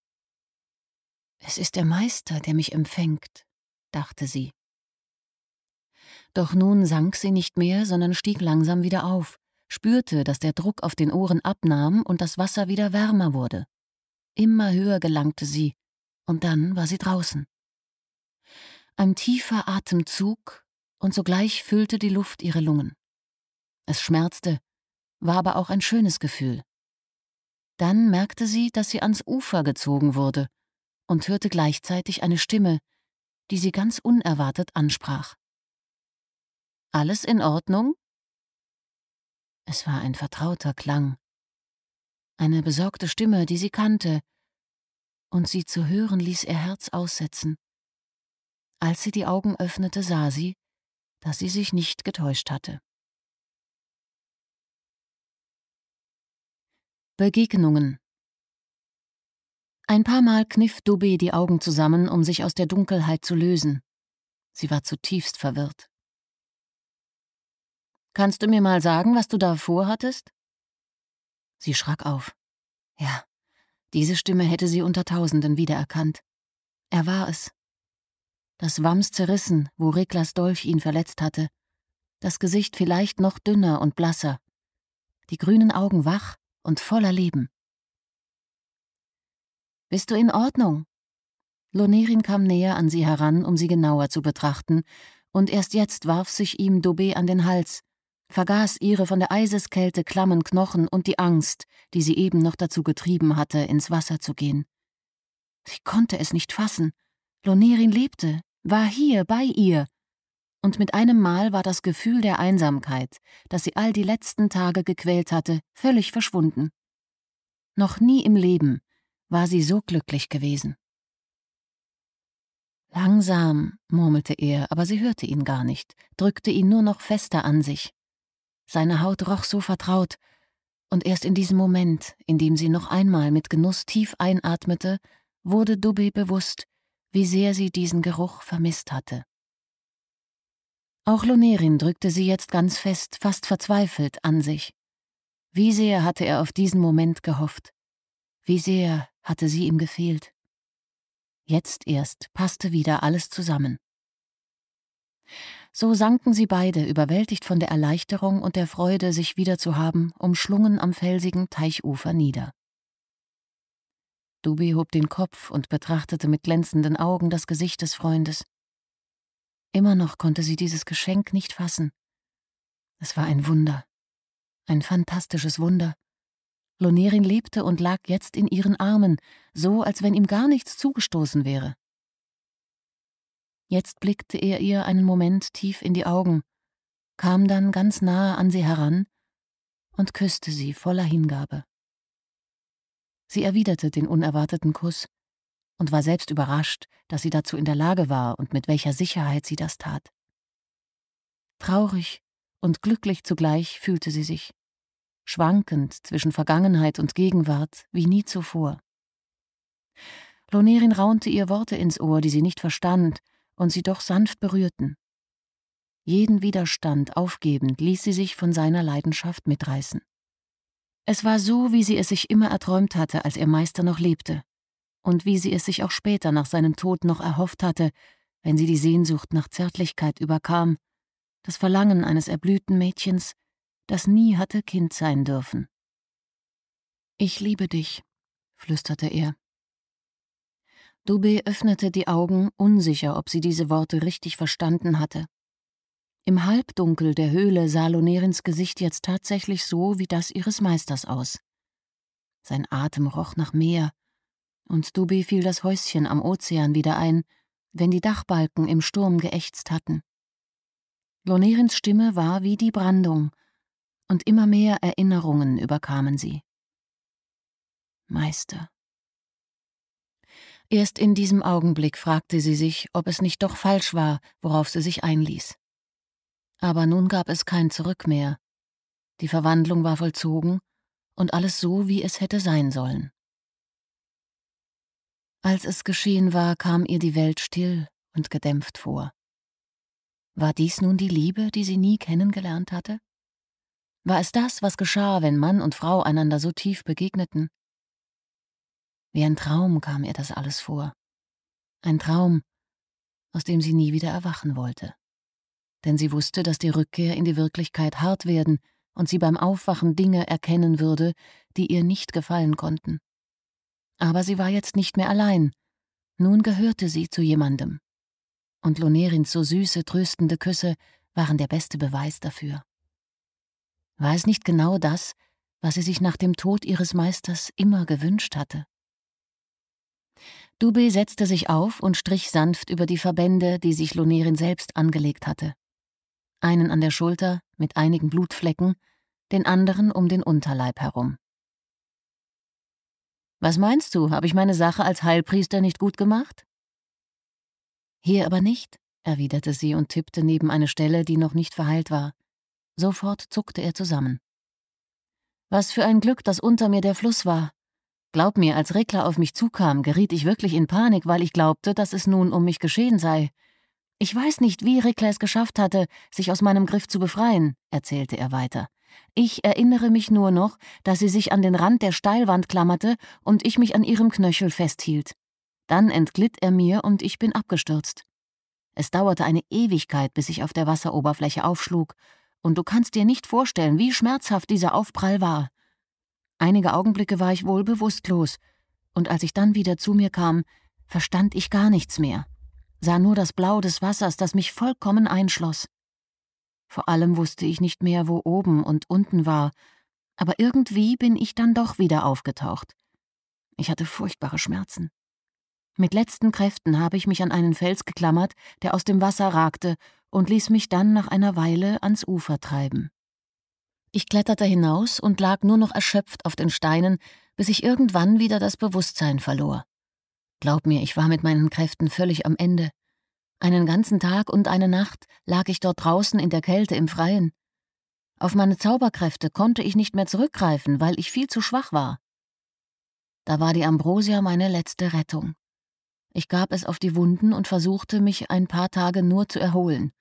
Es ist der Meister, der mich empfängt, dachte sie. Doch nun sank sie nicht mehr, sondern stieg langsam wieder auf, spürte, dass der Druck auf den Ohren abnahm und das Wasser wieder wärmer wurde. Immer höher gelangte sie, und dann war sie draußen. Ein tiefer Atemzug, und sogleich füllte die Luft ihre Lungen. Es schmerzte, war aber auch ein schönes Gefühl. Dann merkte sie, dass sie ans Ufer gezogen wurde und hörte gleichzeitig eine Stimme, die sie ganz unerwartet ansprach. Alles in Ordnung? Es war ein vertrauter Klang. Eine besorgte Stimme, die sie kannte, und sie zu hören ließ ihr Herz aussetzen. Als sie die Augen öffnete, sah sie, dass sie sich nicht getäuscht hatte. Begegnungen Ein paar Mal kniff Dubé die Augen zusammen, um sich aus der Dunkelheit zu lösen. Sie war zutiefst verwirrt. Kannst du mir mal sagen, was du da vorhattest? Sie schrak auf. Ja, diese Stimme hätte sie unter Tausenden wiedererkannt. Er war es. Das Wams zerrissen, wo Reklas Dolch ihn verletzt hatte. Das Gesicht vielleicht noch dünner und blasser. Die grünen Augen wach und voller Leben. Bist du in Ordnung? Lonerin kam näher an sie heran, um sie genauer zu betrachten, und erst jetzt warf sich ihm Dobé an den Hals, vergaß ihre von der Eiseskälte klammen Knochen und die Angst, die sie eben noch dazu getrieben hatte, ins Wasser zu gehen. Sie konnte es nicht fassen. Lonerin lebte, war hier bei ihr. Und mit einem Mal war das Gefühl der Einsamkeit, das sie all die letzten Tage gequält hatte, völlig verschwunden. Noch nie im Leben war sie so glücklich gewesen. Langsam, murmelte er, aber sie hörte ihn gar nicht, drückte ihn nur noch fester an sich. Seine Haut roch so vertraut, und erst in diesem Moment, in dem sie noch einmal mit Genuss tief einatmete, wurde Dubby bewusst, wie sehr sie diesen Geruch vermisst hatte. Auch Lunerin drückte sie jetzt ganz fest, fast verzweifelt an sich. Wie sehr hatte er auf diesen Moment gehofft. Wie sehr hatte sie ihm gefehlt. Jetzt erst passte wieder alles zusammen. So sanken sie beide, überwältigt von der Erleichterung und der Freude, sich wiederzuhaben, umschlungen am felsigen Teichufer nieder. Dubi hob den Kopf und betrachtete mit glänzenden Augen das Gesicht des Freundes. Immer noch konnte sie dieses Geschenk nicht fassen. Es war ein Wunder. Ein fantastisches Wunder. Lonerin lebte und lag jetzt in ihren Armen, so als wenn ihm gar nichts zugestoßen wäre. Jetzt blickte er ihr einen Moment tief in die Augen, kam dann ganz nahe an sie heran und küsste sie voller Hingabe. Sie erwiderte den unerwarteten Kuss und war selbst überrascht, dass sie dazu in der Lage war und mit welcher Sicherheit sie das tat. Traurig und glücklich zugleich fühlte sie sich, schwankend zwischen Vergangenheit und Gegenwart wie nie zuvor. Lonerin raunte ihr Worte ins Ohr, die sie nicht verstand und sie doch sanft berührten. Jeden Widerstand aufgebend ließ sie sich von seiner Leidenschaft mitreißen. Es war so, wie sie es sich immer erträumt hatte, als ihr Meister noch lebte, und wie sie es sich auch später nach seinem Tod noch erhofft hatte, wenn sie die Sehnsucht nach Zärtlichkeit überkam, das Verlangen eines erblühten Mädchens, das nie hatte Kind sein dürfen. Ich liebe dich, flüsterte er. Dube öffnete die Augen, unsicher, ob sie diese Worte richtig verstanden hatte. Im Halbdunkel der Höhle sah Lonerins Gesicht jetzt tatsächlich so wie das ihres Meisters aus. Sein Atem roch nach Meer, und Dube fiel das Häuschen am Ozean wieder ein, wenn die Dachbalken im Sturm geächzt hatten. Lonerins Stimme war wie die Brandung, und immer mehr Erinnerungen überkamen sie. Meister, Erst in diesem Augenblick fragte sie sich, ob es nicht doch falsch war, worauf sie sich einließ. Aber nun gab es kein Zurück mehr. Die Verwandlung war vollzogen und alles so, wie es hätte sein sollen. Als es geschehen war, kam ihr die Welt still und gedämpft vor. War dies nun die Liebe, die sie nie kennengelernt hatte? War es das, was geschah, wenn Mann und Frau einander so tief begegneten? Wie ein Traum kam ihr das alles vor. Ein Traum, aus dem sie nie wieder erwachen wollte. Denn sie wusste, dass die Rückkehr in die Wirklichkeit hart werden und sie beim Aufwachen Dinge erkennen würde, die ihr nicht gefallen konnten. Aber sie war jetzt nicht mehr allein. Nun gehörte sie zu jemandem. Und Lonerins so süße, tröstende Küsse waren der beste Beweis dafür. War es nicht genau das, was sie sich nach dem Tod ihres Meisters immer gewünscht hatte? Dubé setzte sich auf und strich sanft über die Verbände, die sich Lonerin selbst angelegt hatte. Einen an der Schulter, mit einigen Blutflecken, den anderen um den Unterleib herum. Was meinst du, habe ich meine Sache als Heilpriester nicht gut gemacht? Hier aber nicht, erwiderte sie und tippte neben eine Stelle, die noch nicht verheilt war. Sofort zuckte er zusammen. Was für ein Glück, dass unter mir der Fluss war. Glaub mir, als Rickler auf mich zukam, geriet ich wirklich in Panik, weil ich glaubte, dass es nun um mich geschehen sei. Ich weiß nicht, wie Rickler es geschafft hatte, sich aus meinem Griff zu befreien, erzählte er weiter. Ich erinnere mich nur noch, dass sie sich an den Rand der Steilwand klammerte und ich mich an ihrem Knöchel festhielt. Dann entglitt er mir und ich bin abgestürzt. Es dauerte eine Ewigkeit, bis ich auf der Wasseroberfläche aufschlug, und du kannst dir nicht vorstellen, wie schmerzhaft dieser Aufprall war. Einige Augenblicke war ich wohl bewusstlos, und als ich dann wieder zu mir kam, verstand ich gar nichts mehr, sah nur das Blau des Wassers, das mich vollkommen einschloss. Vor allem wusste ich nicht mehr, wo oben und unten war, aber irgendwie bin ich dann doch wieder aufgetaucht. Ich hatte furchtbare Schmerzen. Mit letzten Kräften habe ich mich an einen Fels geklammert, der aus dem Wasser ragte, und ließ mich dann nach einer Weile ans Ufer treiben. Ich kletterte hinaus und lag nur noch erschöpft auf den Steinen, bis ich irgendwann wieder das Bewusstsein verlor. Glaub mir, ich war mit meinen Kräften völlig am Ende. Einen ganzen Tag und eine Nacht lag ich dort draußen in der Kälte im Freien. Auf meine Zauberkräfte konnte ich nicht mehr zurückgreifen, weil ich viel zu schwach war. Da war die Ambrosia meine letzte Rettung. Ich gab es auf die Wunden und versuchte, mich ein paar Tage nur zu erholen.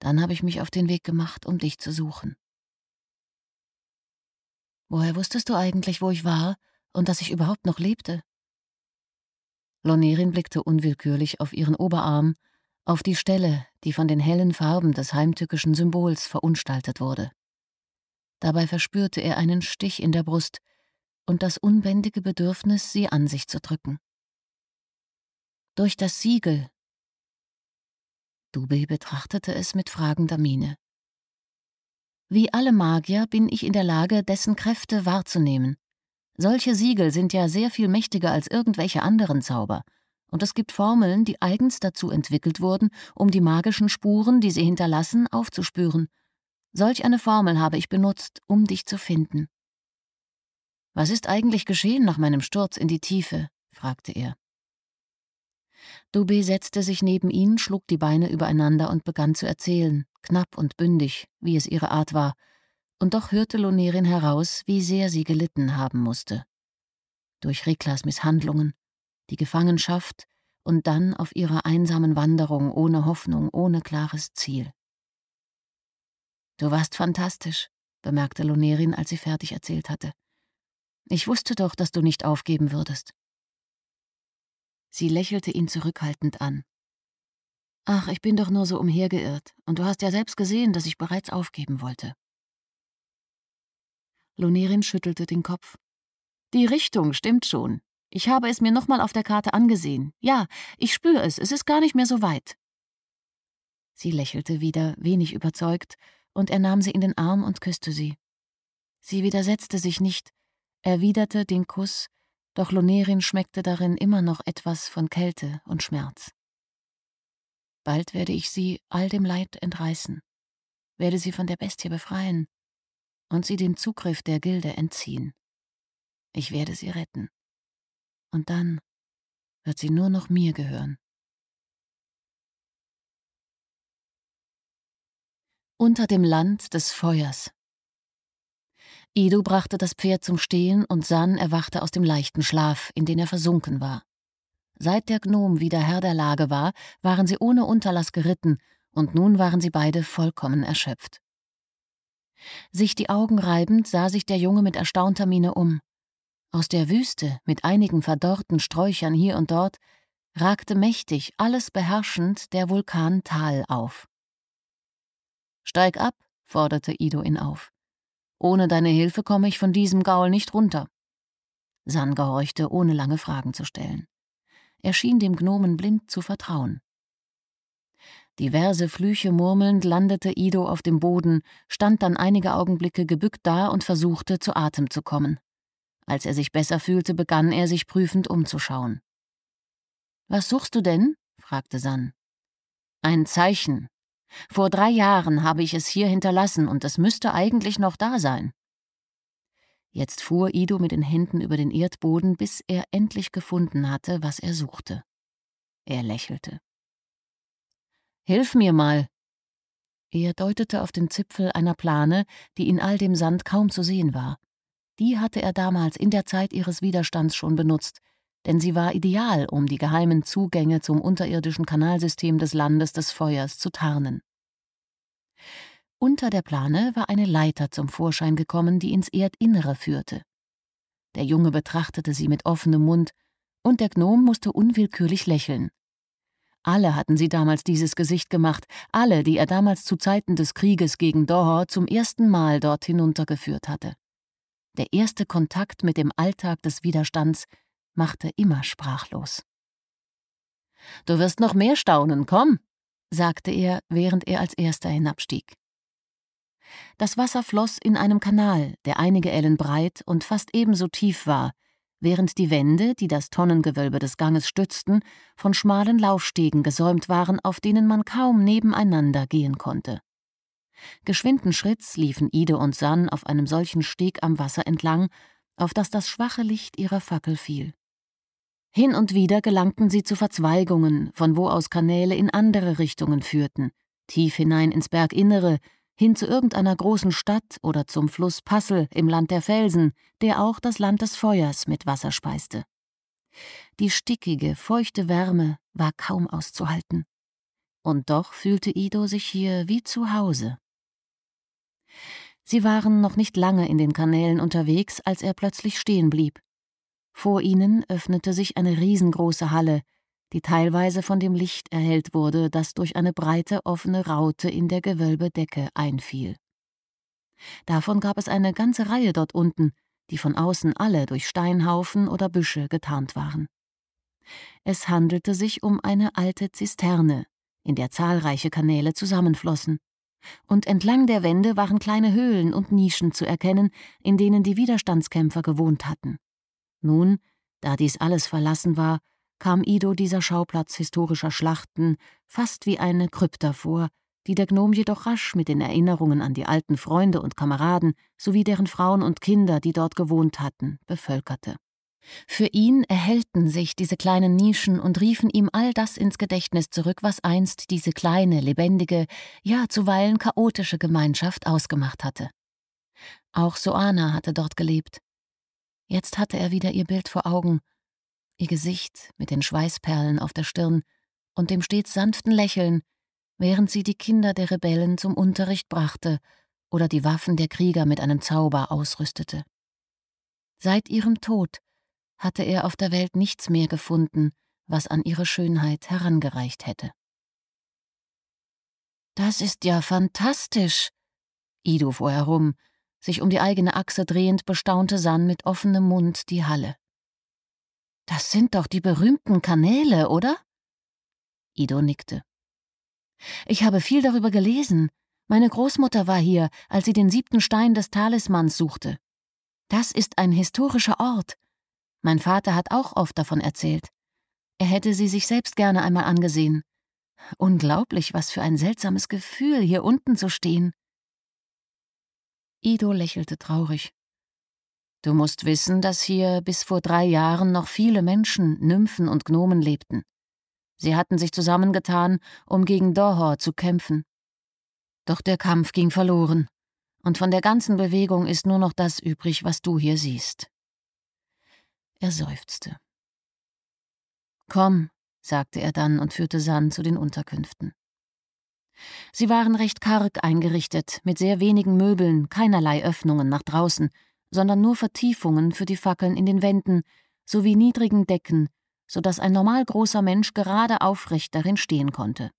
Dann habe ich mich auf den Weg gemacht, um dich zu suchen. Woher wusstest du eigentlich, wo ich war und dass ich überhaupt noch lebte? Lonerin blickte unwillkürlich auf ihren Oberarm, auf die Stelle, die von den hellen Farben des heimtückischen Symbols verunstaltet wurde. Dabei verspürte er einen Stich in der Brust und das unbändige Bedürfnis, sie an sich zu drücken. Durch das Siegel. Dubé betrachtete es mit fragender Miene. Wie alle Magier bin ich in der Lage, dessen Kräfte wahrzunehmen. Solche Siegel sind ja sehr viel mächtiger als irgendwelche anderen Zauber, und es gibt Formeln, die eigens dazu entwickelt wurden, um die magischen Spuren, die sie hinterlassen, aufzuspüren. Solch eine Formel habe ich benutzt, um dich zu finden. Was ist eigentlich geschehen nach meinem Sturz in die Tiefe? fragte er. Dubé setzte sich neben ihn, schlug die Beine übereinander und begann zu erzählen, knapp und bündig, wie es ihre Art war. Und doch hörte Lonerin heraus, wie sehr sie gelitten haben musste. Durch Riklas Misshandlungen, die Gefangenschaft und dann auf ihrer einsamen Wanderung ohne Hoffnung, ohne klares Ziel. Du warst fantastisch, bemerkte Lonerin, als sie fertig erzählt hatte. Ich wusste doch, dass du nicht aufgeben würdest. Sie lächelte ihn zurückhaltend an. Ach, ich bin doch nur so umhergeirrt, und du hast ja selbst gesehen, dass ich bereits aufgeben wollte. Lonerin schüttelte den Kopf. Die Richtung stimmt schon. Ich habe es mir nochmal auf der Karte angesehen. Ja, ich spüre es, es ist gar nicht mehr so weit. Sie lächelte wieder, wenig überzeugt, und er nahm sie in den Arm und küsste sie. Sie widersetzte sich nicht, erwiderte den Kuss doch Lonerin schmeckte darin immer noch etwas von Kälte und Schmerz. Bald werde ich sie all dem Leid entreißen, werde sie von der Bestie befreien und sie dem Zugriff der Gilde entziehen. Ich werde sie retten. Und dann wird sie nur noch mir gehören. Unter dem Land des Feuers Ido brachte das Pferd zum Stehen und San erwachte aus dem leichten Schlaf, in den er versunken war. Seit der Gnom wieder Herr der Lage war, waren sie ohne Unterlass geritten, und nun waren sie beide vollkommen erschöpft. Sich die Augen reibend sah sich der Junge mit erstaunter Miene um. Aus der Wüste, mit einigen verdorrten Sträuchern hier und dort, ragte mächtig, alles beherrschend, der Vulkan Tal auf. Steig ab, forderte Ido ihn auf. Ohne deine Hilfe komme ich von diesem Gaul nicht runter. San gehorchte, ohne lange Fragen zu stellen. Er schien dem Gnomen blind zu vertrauen. Diverse Flüche murmelnd landete Ido auf dem Boden, stand dann einige Augenblicke gebückt da und versuchte, zu Atem zu kommen. Als er sich besser fühlte, begann er, sich prüfend umzuschauen. Was suchst du denn? fragte San. Ein Zeichen, vor drei Jahren habe ich es hier hinterlassen und es müsste eigentlich noch da sein. Jetzt fuhr Ido mit den Händen über den Erdboden, bis er endlich gefunden hatte, was er suchte. Er lächelte. Hilf mir mal. Er deutete auf den Zipfel einer Plane, die in all dem Sand kaum zu sehen war. Die hatte er damals in der Zeit ihres Widerstands schon benutzt, denn sie war ideal, um die geheimen Zugänge zum unterirdischen Kanalsystem des Landes des Feuers zu tarnen. Unter der Plane war eine Leiter zum Vorschein gekommen, die ins Erdinnere führte. Der Junge betrachtete sie mit offenem Mund, und der Gnom musste unwillkürlich lächeln. Alle hatten sie damals dieses Gesicht gemacht, alle, die er damals zu Zeiten des Krieges gegen Dohor zum ersten Mal dort hinuntergeführt hatte. Der erste Kontakt mit dem Alltag des Widerstands machte immer sprachlos. Du wirst noch mehr staunen, komm, sagte er, während er als erster hinabstieg. Das Wasser floss in einem Kanal, der einige Ellen breit und fast ebenso tief war, während die Wände, die das Tonnengewölbe des Ganges stützten, von schmalen Laufstegen gesäumt waren, auf denen man kaum nebeneinander gehen konnte. Geschwinden Schritts liefen Ide und San auf einem solchen Steg am Wasser entlang, auf das das schwache Licht ihrer Fackel fiel. Hin und wieder gelangten sie zu Verzweigungen, von wo aus Kanäle in andere Richtungen führten, tief hinein ins Berginnere, hin zu irgendeiner großen Stadt oder zum Fluss Passel im Land der Felsen, der auch das Land des Feuers mit Wasser speiste. Die stickige, feuchte Wärme war kaum auszuhalten. Und doch fühlte Ido sich hier wie zu Hause. Sie waren noch nicht lange in den Kanälen unterwegs, als er plötzlich stehen blieb. Vor ihnen öffnete sich eine riesengroße Halle, die teilweise von dem Licht erhellt wurde, das durch eine breite offene Raute in der Gewölbedecke einfiel. Davon gab es eine ganze Reihe dort unten, die von außen alle durch Steinhaufen oder Büsche getarnt waren. Es handelte sich um eine alte Zisterne, in der zahlreiche Kanäle zusammenflossen. Und entlang der Wände waren kleine Höhlen und Nischen zu erkennen, in denen die Widerstandskämpfer gewohnt hatten. Nun, da dies alles verlassen war, kam Ido dieser Schauplatz historischer Schlachten fast wie eine Krypta vor, die der Gnom jedoch rasch mit den Erinnerungen an die alten Freunde und Kameraden sowie deren Frauen und Kinder, die dort gewohnt hatten, bevölkerte. Für ihn erhellten sich diese kleinen Nischen und riefen ihm all das ins Gedächtnis zurück, was einst diese kleine, lebendige, ja zuweilen chaotische Gemeinschaft ausgemacht hatte. Auch Soana hatte dort gelebt, Jetzt hatte er wieder ihr Bild vor Augen, ihr Gesicht mit den Schweißperlen auf der Stirn und dem stets sanften Lächeln, während sie die Kinder der Rebellen zum Unterricht brachte oder die Waffen der Krieger mit einem Zauber ausrüstete. Seit ihrem Tod hatte er auf der Welt nichts mehr gefunden, was an ihre Schönheit herangereicht hätte. Das ist ja fantastisch. Ido fuhr herum, sich um die eigene Achse drehend bestaunte San mit offenem Mund die Halle. Das sind doch die berühmten Kanäle, oder? Ido nickte. Ich habe viel darüber gelesen. Meine Großmutter war hier, als sie den siebten Stein des Talismans suchte. Das ist ein historischer Ort. Mein Vater hat auch oft davon erzählt. Er hätte sie sich selbst gerne einmal angesehen. Unglaublich, was für ein seltsames Gefühl, hier unten zu stehen. Ido lächelte traurig. Du musst wissen, dass hier bis vor drei Jahren noch viele Menschen, Nymphen und Gnomen lebten. Sie hatten sich zusammengetan, um gegen Dohor zu kämpfen. Doch der Kampf ging verloren, und von der ganzen Bewegung ist nur noch das übrig, was du hier siehst. Er seufzte. Komm, sagte er dann und führte San zu den Unterkünften. Sie waren recht karg eingerichtet, mit sehr wenigen Möbeln, keinerlei Öffnungen nach draußen, sondern nur Vertiefungen für die Fackeln in den Wänden sowie niedrigen Decken, so dass ein normal großer Mensch gerade aufrecht darin stehen konnte.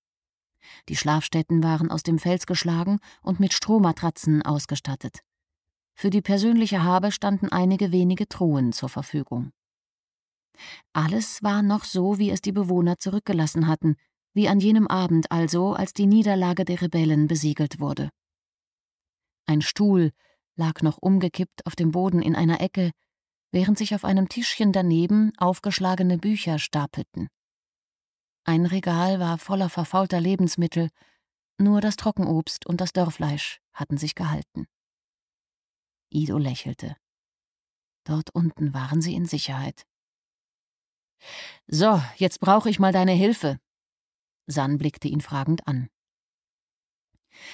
Die Schlafstätten waren aus dem Fels geschlagen und mit Strohmatratzen ausgestattet. Für die persönliche Habe standen einige wenige Truhen zur Verfügung. Alles war noch so, wie es die Bewohner zurückgelassen hatten, wie an jenem Abend also, als die Niederlage der Rebellen besiegelt wurde. Ein Stuhl lag noch umgekippt auf dem Boden in einer Ecke, während sich auf einem Tischchen daneben aufgeschlagene Bücher stapelten. Ein Regal war voller verfaulter Lebensmittel, nur das Trockenobst und das Dörrfleisch hatten sich gehalten. Ido lächelte. Dort unten waren sie in Sicherheit. So, jetzt brauche ich mal deine Hilfe, San blickte ihn fragend an.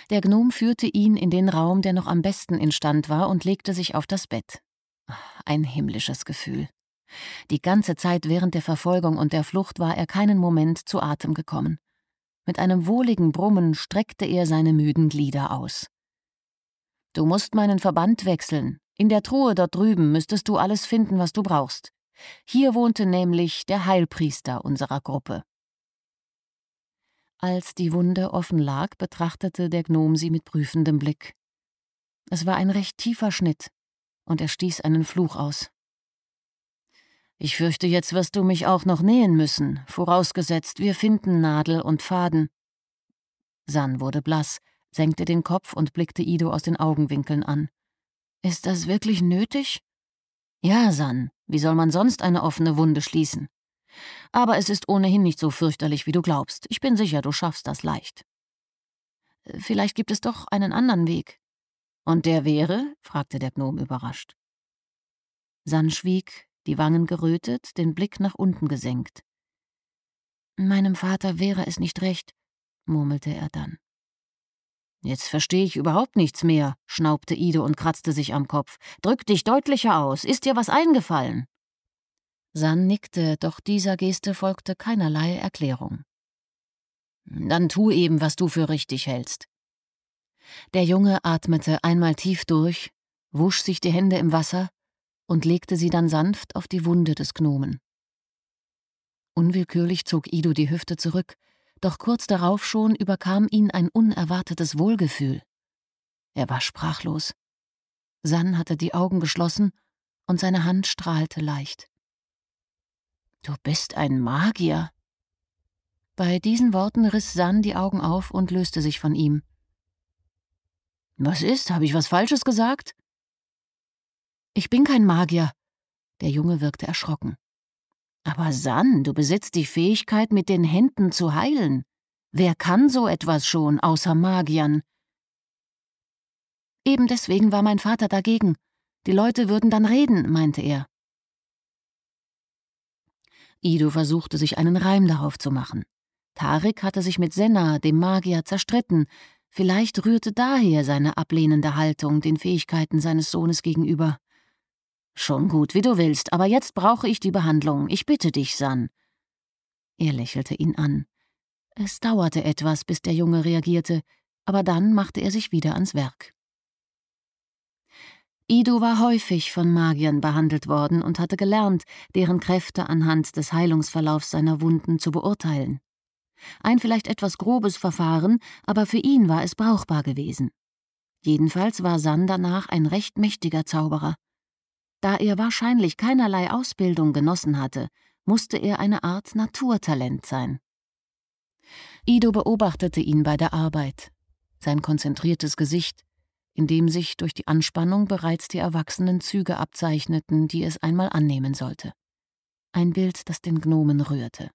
Der Gnom führte ihn in den Raum, der noch am besten instand war, und legte sich auf das Bett. Ah, ein himmlisches Gefühl. Die ganze Zeit während der Verfolgung und der Flucht war er keinen Moment zu Atem gekommen. Mit einem wohligen Brummen streckte er seine müden Glieder aus. Du musst meinen Verband wechseln. In der Truhe dort drüben müsstest du alles finden, was du brauchst. Hier wohnte nämlich der Heilpriester unserer Gruppe. Als die Wunde offen lag, betrachtete der Gnom sie mit prüfendem Blick. Es war ein recht tiefer Schnitt, und er stieß einen Fluch aus. Ich fürchte, jetzt wirst du mich auch noch nähen müssen, vorausgesetzt, wir finden Nadel und Faden. San wurde blass, senkte den Kopf und blickte Ido aus den Augenwinkeln an. Ist das wirklich nötig? Ja, San, wie soll man sonst eine offene Wunde schließen? Aber es ist ohnehin nicht so fürchterlich, wie du glaubst. Ich bin sicher, du schaffst das leicht. Äh, vielleicht gibt es doch einen anderen Weg. Und der wäre? fragte der Gnom überrascht. San schwieg, die Wangen gerötet, den Blick nach unten gesenkt. Meinem Vater wäre es nicht recht, murmelte er dann. Jetzt verstehe ich überhaupt nichts mehr, schnaubte Ide und kratzte sich am Kopf. Drück dich deutlicher aus. Ist dir was eingefallen? San nickte, doch dieser Geste folgte keinerlei Erklärung. Dann tu eben, was du für richtig hältst. Der Junge atmete einmal tief durch, wusch sich die Hände im Wasser und legte sie dann sanft auf die Wunde des Gnomen. Unwillkürlich zog Ido die Hüfte zurück, doch kurz darauf schon überkam ihn ein unerwartetes Wohlgefühl. Er war sprachlos. San hatte die Augen geschlossen und seine Hand strahlte leicht. Du bist ein Magier. Bei diesen Worten riss San die Augen auf und löste sich von ihm. Was ist? Habe ich was Falsches gesagt? Ich bin kein Magier. Der Junge wirkte erschrocken. Aber San, du besitzt die Fähigkeit, mit den Händen zu heilen. Wer kann so etwas schon, außer Magiern? Eben deswegen war mein Vater dagegen. Die Leute würden dann reden, meinte er. Ido versuchte sich einen Reim darauf zu machen. Tarek hatte sich mit Senna, dem Magier, zerstritten. Vielleicht rührte daher seine ablehnende Haltung den Fähigkeiten seines Sohnes gegenüber. Schon gut, wie du willst, aber jetzt brauche ich die Behandlung. Ich bitte dich, San. Er lächelte ihn an. Es dauerte etwas, bis der Junge reagierte, aber dann machte er sich wieder ans Werk. Ido war häufig von Magiern behandelt worden und hatte gelernt, deren Kräfte anhand des Heilungsverlaufs seiner Wunden zu beurteilen. Ein vielleicht etwas grobes Verfahren, aber für ihn war es brauchbar gewesen. Jedenfalls war San danach ein recht mächtiger Zauberer. Da er wahrscheinlich keinerlei Ausbildung genossen hatte, musste er eine Art Naturtalent sein. Ido beobachtete ihn bei der Arbeit. Sein konzentriertes Gesicht, in dem sich durch die Anspannung bereits die erwachsenen Züge abzeichneten, die es einmal annehmen sollte. Ein Bild, das den Gnomen rührte.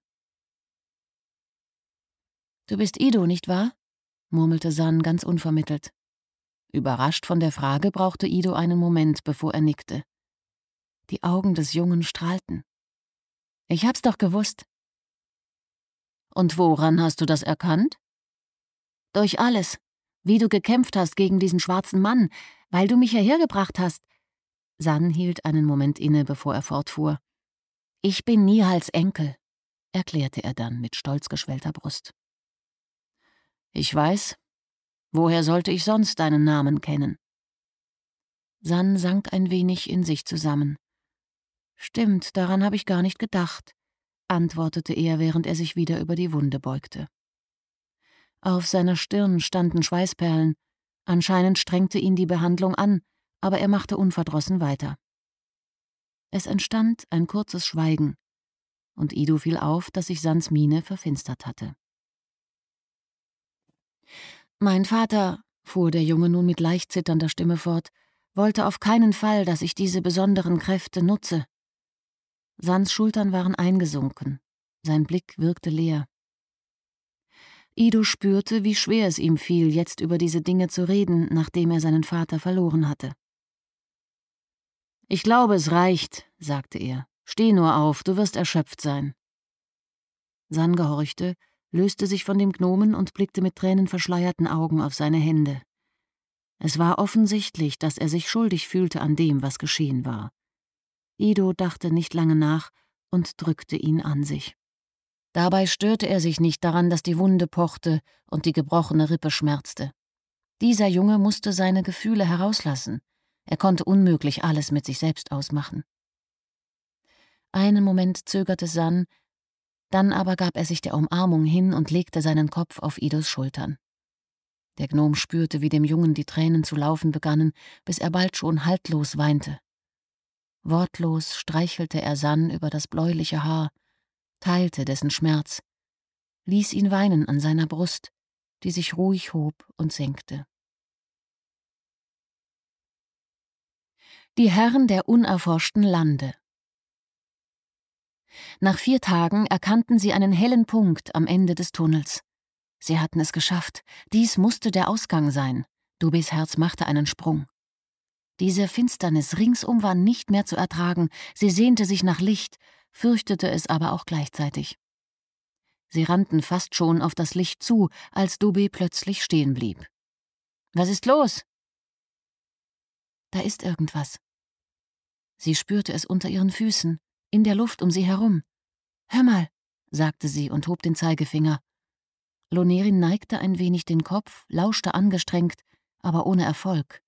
Du bist Ido, nicht wahr? murmelte San ganz unvermittelt. Überrascht von der Frage brauchte Ido einen Moment, bevor er nickte. Die Augen des Jungen strahlten. Ich hab's doch gewusst. Und woran hast du das erkannt? Durch alles, wie du gekämpft hast gegen diesen schwarzen Mann, weil du mich hierher gebracht hast. San hielt einen Moment inne, bevor er fortfuhr. Ich bin Nihals Enkel, erklärte er dann mit stolz geschwellter Brust. Ich weiß. Woher sollte ich sonst deinen Namen kennen? San sank ein wenig in sich zusammen. Stimmt, daran habe ich gar nicht gedacht, antwortete er, während er sich wieder über die Wunde beugte. Auf seiner Stirn standen Schweißperlen. Anscheinend strengte ihn die Behandlung an, aber er machte unverdrossen weiter. Es entstand ein kurzes Schweigen, und Ido fiel auf, dass sich Sans Miene verfinstert hatte. Mein Vater, fuhr der Junge nun mit leicht zitternder Stimme fort, wollte auf keinen Fall, dass ich diese besonderen Kräfte nutze. Sans Schultern waren eingesunken, sein Blick wirkte leer. Ido spürte, wie schwer es ihm fiel, jetzt über diese Dinge zu reden, nachdem er seinen Vater verloren hatte. Ich glaube, es reicht, sagte er. Steh nur auf, du wirst erschöpft sein. San gehorchte, löste sich von dem Gnomen und blickte mit tränenverschleierten Augen auf seine Hände. Es war offensichtlich, dass er sich schuldig fühlte an dem, was geschehen war. Ido dachte nicht lange nach und drückte ihn an sich. Dabei störte er sich nicht daran, dass die Wunde pochte und die gebrochene Rippe schmerzte. Dieser Junge musste seine Gefühle herauslassen. Er konnte unmöglich alles mit sich selbst ausmachen. Einen Moment zögerte San, dann aber gab er sich der Umarmung hin und legte seinen Kopf auf Idos Schultern. Der Gnom spürte, wie dem Jungen die Tränen zu laufen begannen, bis er bald schon haltlos weinte. Wortlos streichelte er San über das bläuliche Haar, teilte dessen Schmerz, ließ ihn weinen an seiner Brust, die sich ruhig hob und senkte. Die Herren der unerforschten Lande Nach vier Tagen erkannten sie einen hellen Punkt am Ende des Tunnels. Sie hatten es geschafft, dies musste der Ausgang sein. Dubes Herz machte einen Sprung. Diese Finsternis ringsum war nicht mehr zu ertragen, sie sehnte sich nach Licht, fürchtete es aber auch gleichzeitig. Sie rannten fast schon auf das Licht zu, als Dubé plötzlich stehen blieb. Was ist los? Da ist irgendwas. Sie spürte es unter ihren Füßen, in der Luft um sie herum. Hör mal, sagte sie und hob den Zeigefinger. Lonerin neigte ein wenig den Kopf, lauschte angestrengt, aber ohne Erfolg.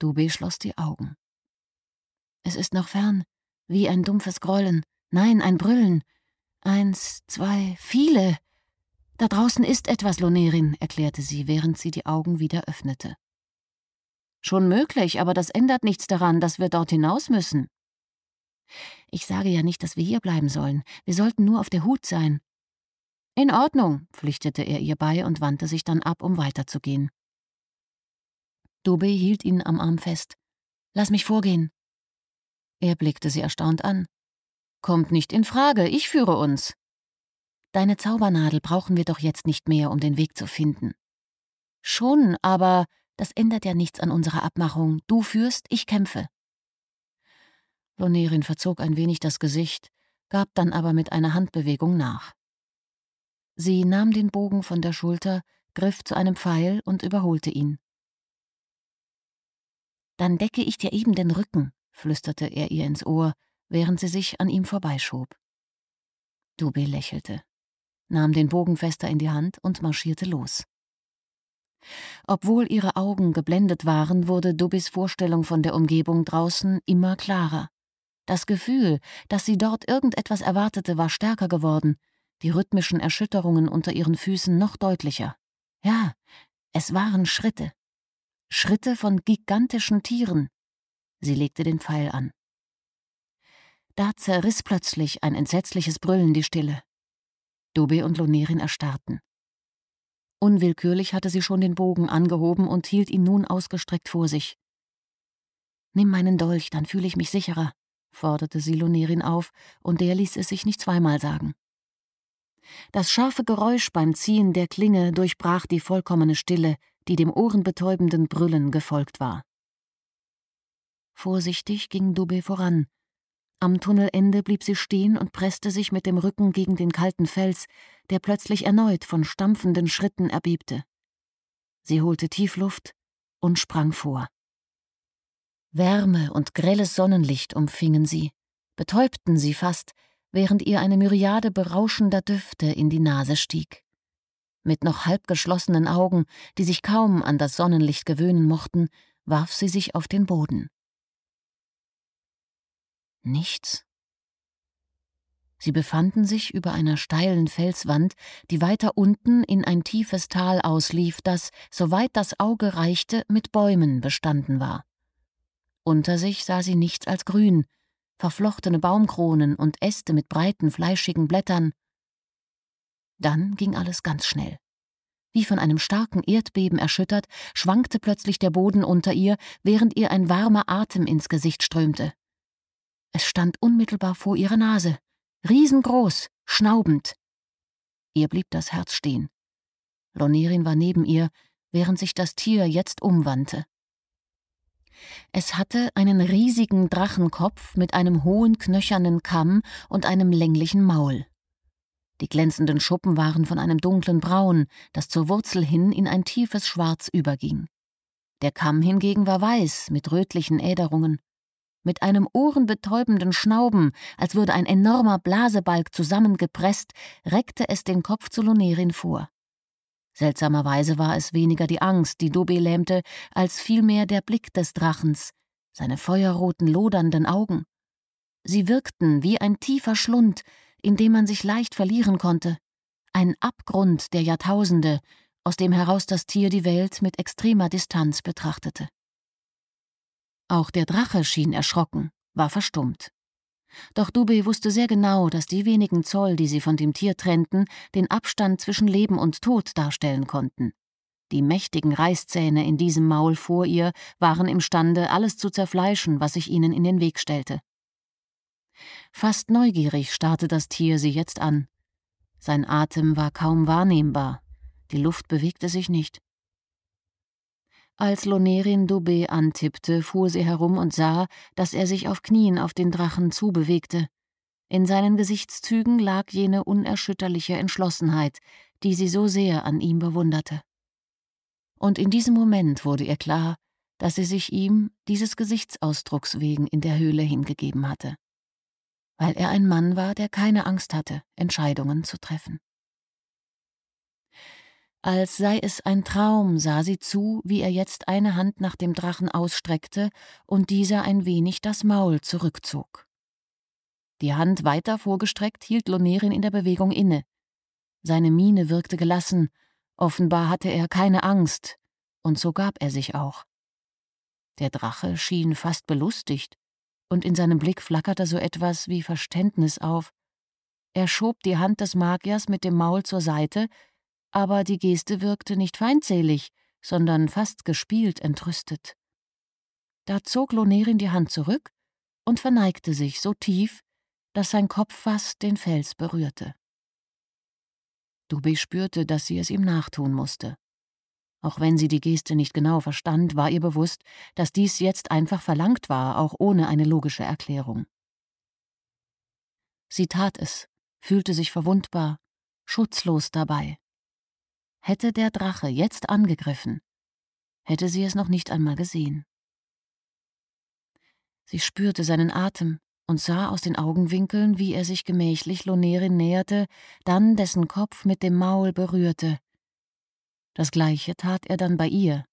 Dubé schloss die Augen. Es ist noch fern, wie ein dumpfes Grollen, Nein, ein Brüllen. Eins, zwei, viele. Da draußen ist etwas, Lonerin, erklärte sie, während sie die Augen wieder öffnete. Schon möglich, aber das ändert nichts daran, dass wir dort hinaus müssen. Ich sage ja nicht, dass wir hier bleiben sollen. Wir sollten nur auf der Hut sein. In Ordnung, pflichtete er ihr bei und wandte sich dann ab, um weiterzugehen. Dubé hielt ihn am Arm fest. Lass mich vorgehen. Er blickte sie erstaunt an. Kommt nicht in Frage, ich führe uns. Deine Zaubernadel brauchen wir doch jetzt nicht mehr, um den Weg zu finden. Schon, aber das ändert ja nichts an unserer Abmachung. Du führst, ich kämpfe. Lonerin verzog ein wenig das Gesicht, gab dann aber mit einer Handbewegung nach. Sie nahm den Bogen von der Schulter, griff zu einem Pfeil und überholte ihn. Dann decke ich dir eben den Rücken, flüsterte er ihr ins Ohr, während sie sich an ihm vorbeischob. Dubé lächelte, nahm den Bogen fester in die Hand und marschierte los. Obwohl ihre Augen geblendet waren, wurde Dubis Vorstellung von der Umgebung draußen immer klarer. Das Gefühl, dass sie dort irgendetwas erwartete, war stärker geworden, die rhythmischen Erschütterungen unter ihren Füßen noch deutlicher. Ja, es waren Schritte. Schritte von gigantischen Tieren. Sie legte den Pfeil an. Da zerriss plötzlich ein entsetzliches Brüllen die Stille. Dube und Lonerin erstarrten. Unwillkürlich hatte sie schon den Bogen angehoben und hielt ihn nun ausgestreckt vor sich. Nimm meinen Dolch, dann fühle ich mich sicherer, forderte sie Lonerin auf, und der ließ es sich nicht zweimal sagen. Das scharfe Geräusch beim Ziehen der Klinge durchbrach die vollkommene Stille, die dem ohrenbetäubenden Brüllen gefolgt war. Vorsichtig ging Dubé voran, am Tunnelende blieb sie stehen und presste sich mit dem Rücken gegen den kalten Fels, der plötzlich erneut von stampfenden Schritten erbebte. Sie holte Tiefluft und sprang vor. Wärme und grelles Sonnenlicht umfingen sie, betäubten sie fast, während ihr eine Myriade berauschender Düfte in die Nase stieg. Mit noch halb geschlossenen Augen, die sich kaum an das Sonnenlicht gewöhnen mochten, warf sie sich auf den Boden. Nichts. Sie befanden sich über einer steilen Felswand, die weiter unten in ein tiefes Tal auslief, das, soweit das Auge reichte, mit Bäumen bestanden war. Unter sich sah sie nichts als Grün, verflochtene Baumkronen und Äste mit breiten, fleischigen Blättern. Dann ging alles ganz schnell. Wie von einem starken Erdbeben erschüttert, schwankte plötzlich der Boden unter ihr, während ihr ein warmer Atem ins Gesicht strömte. Es stand unmittelbar vor ihrer Nase, riesengroß, schnaubend. Ihr blieb das Herz stehen. Lonerin war neben ihr, während sich das Tier jetzt umwandte. Es hatte einen riesigen Drachenkopf mit einem hohen knöchernen Kamm und einem länglichen Maul. Die glänzenden Schuppen waren von einem dunklen Braun, das zur Wurzel hin in ein tiefes Schwarz überging. Der Kamm hingegen war weiß mit rötlichen Äderungen. Mit einem ohrenbetäubenden Schnauben, als würde ein enormer Blasebalg zusammengepresst, reckte es den Kopf zu Lunerin vor. Seltsamerweise war es weniger die Angst, die Dobe lähmte, als vielmehr der Blick des Drachens, seine feuerroten, lodernden Augen. Sie wirkten wie ein tiefer Schlund, in dem man sich leicht verlieren konnte. Ein Abgrund der Jahrtausende, aus dem heraus das Tier die Welt mit extremer Distanz betrachtete. Auch der Drache schien erschrocken, war verstummt. Doch Dubey wusste sehr genau, dass die wenigen Zoll, die sie von dem Tier trennten, den Abstand zwischen Leben und Tod darstellen konnten. Die mächtigen Reißzähne in diesem Maul vor ihr waren imstande, alles zu zerfleischen, was sich ihnen in den Weg stellte. Fast neugierig starrte das Tier sie jetzt an. Sein Atem war kaum wahrnehmbar, die Luft bewegte sich nicht. Als Lonerin Dubé antippte, fuhr sie herum und sah, dass er sich auf Knien auf den Drachen zubewegte. In seinen Gesichtszügen lag jene unerschütterliche Entschlossenheit, die sie so sehr an ihm bewunderte. Und in diesem Moment wurde ihr klar, dass sie sich ihm dieses Gesichtsausdrucks wegen in der Höhle hingegeben hatte. Weil er ein Mann war, der keine Angst hatte, Entscheidungen zu treffen. Als sei es ein Traum, sah sie zu, wie er jetzt eine Hand nach dem Drachen ausstreckte und dieser ein wenig das Maul zurückzog. Die Hand weiter vorgestreckt hielt Lonerin in der Bewegung inne. Seine Miene wirkte gelassen, offenbar hatte er keine Angst, und so gab er sich auch. Der Drache schien fast belustigt, und in seinem Blick flackerte so etwas wie Verständnis auf. Er schob die Hand des Magiers mit dem Maul zur Seite, aber die Geste wirkte nicht feindselig, sondern fast gespielt entrüstet. Da zog Lonerin die Hand zurück und verneigte sich so tief, dass sein Kopf fast den Fels berührte. Dubé spürte, dass sie es ihm nachtun musste. Auch wenn sie die Geste nicht genau verstand, war ihr bewusst, dass dies jetzt einfach verlangt war, auch ohne eine logische Erklärung. Sie tat es, fühlte sich verwundbar, schutzlos dabei hätte der Drache jetzt angegriffen, hätte sie es noch nicht einmal gesehen. Sie spürte seinen Atem und sah aus den Augenwinkeln, wie er sich gemächlich Lonerin näherte, dann dessen Kopf mit dem Maul berührte. Das gleiche tat er dann bei ihr,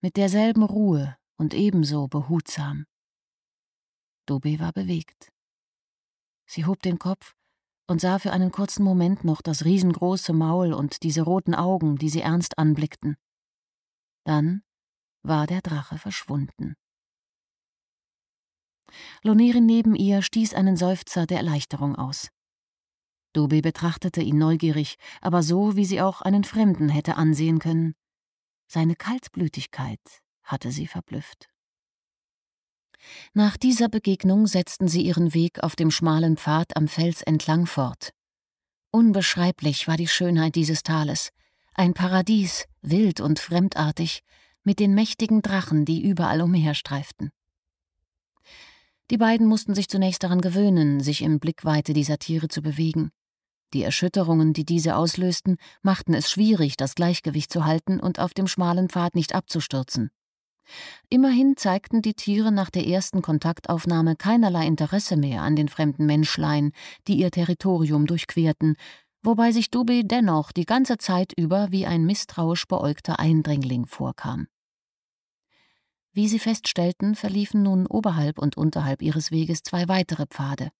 mit derselben Ruhe und ebenso behutsam. Dobe war bewegt. Sie hob den Kopf und sah für einen kurzen Moment noch das riesengroße Maul und diese roten Augen, die sie ernst anblickten. Dann war der Drache verschwunden. Lonerin neben ihr stieß einen Seufzer der Erleichterung aus. Dube betrachtete ihn neugierig, aber so, wie sie auch einen Fremden hätte ansehen können. Seine Kaltblütigkeit hatte sie verblüfft. Nach dieser Begegnung setzten sie ihren Weg auf dem schmalen Pfad am Fels entlang fort. Unbeschreiblich war die Schönheit dieses Tales, ein Paradies, wild und fremdartig, mit den mächtigen Drachen, die überall umherstreiften. Die beiden mussten sich zunächst daran gewöhnen, sich im Blickweite dieser Tiere zu bewegen. Die Erschütterungen, die diese auslösten, machten es schwierig, das Gleichgewicht zu halten und auf dem schmalen Pfad nicht abzustürzen. Immerhin zeigten die Tiere nach der ersten Kontaktaufnahme keinerlei Interesse mehr an den fremden Menschlein, die ihr Territorium durchquerten, wobei sich Dubé dennoch die ganze Zeit über wie ein misstrauisch beäugter Eindringling vorkam. Wie sie feststellten, verliefen nun oberhalb und unterhalb ihres Weges zwei weitere Pfade.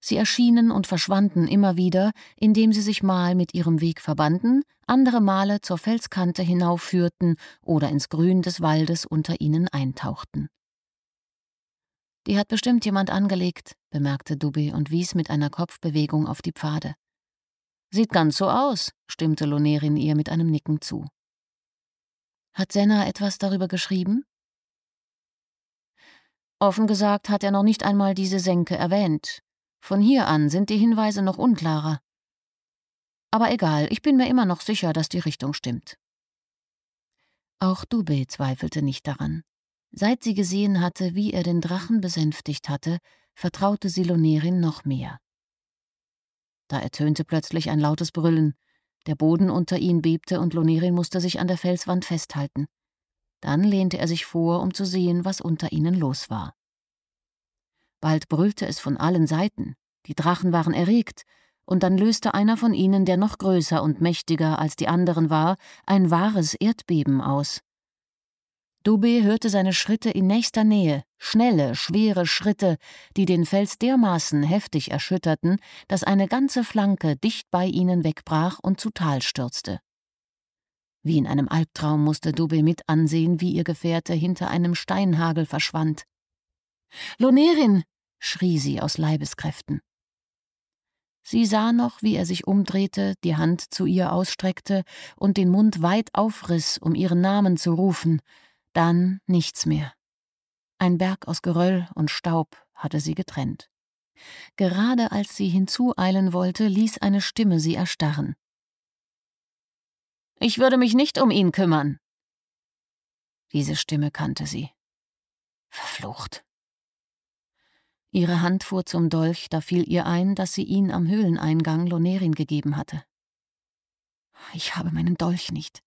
Sie erschienen und verschwanden immer wieder, indem sie sich mal mit ihrem Weg verbanden, andere Male zur Felskante hinaufführten oder ins Grün des Waldes unter ihnen eintauchten. Die hat bestimmt jemand angelegt, bemerkte Dubi und wies mit einer Kopfbewegung auf die Pfade. Sieht ganz so aus, stimmte Lonerin ihr mit einem Nicken zu. Hat Senna etwas darüber geschrieben? Offen gesagt hat er noch nicht einmal diese Senke erwähnt. Von hier an sind die Hinweise noch unklarer. Aber egal, ich bin mir immer noch sicher, dass die Richtung stimmt. Auch Dube zweifelte nicht daran. Seit sie gesehen hatte, wie er den Drachen besänftigt hatte, vertraute sie Lonerin noch mehr. Da ertönte plötzlich ein lautes Brüllen. Der Boden unter ihnen bebte und Lonerin musste sich an der Felswand festhalten. Dann lehnte er sich vor, um zu sehen, was unter ihnen los war. Bald brüllte es von allen Seiten, die Drachen waren erregt, und dann löste einer von ihnen, der noch größer und mächtiger als die anderen war, ein wahres Erdbeben aus. Dubé hörte seine Schritte in nächster Nähe, schnelle, schwere Schritte, die den Fels dermaßen heftig erschütterten, dass eine ganze Flanke dicht bei ihnen wegbrach und zu Tal stürzte. Wie in einem Albtraum musste Dubé mit ansehen, wie ihr Gefährte hinter einem Steinhagel verschwand. Lonerin! schrie sie aus Leibeskräften. Sie sah noch, wie er sich umdrehte, die Hand zu ihr ausstreckte und den Mund weit aufriss, um ihren Namen zu rufen, dann nichts mehr. Ein Berg aus Geröll und Staub hatte sie getrennt. Gerade als sie hinzueilen wollte, ließ eine Stimme sie erstarren. Ich würde mich nicht um ihn kümmern. Diese Stimme kannte sie. Verflucht. Ihre Hand fuhr zum Dolch, da fiel ihr ein, dass sie ihn am Höhleneingang Lonerin gegeben hatte. Ich habe meinen Dolch nicht,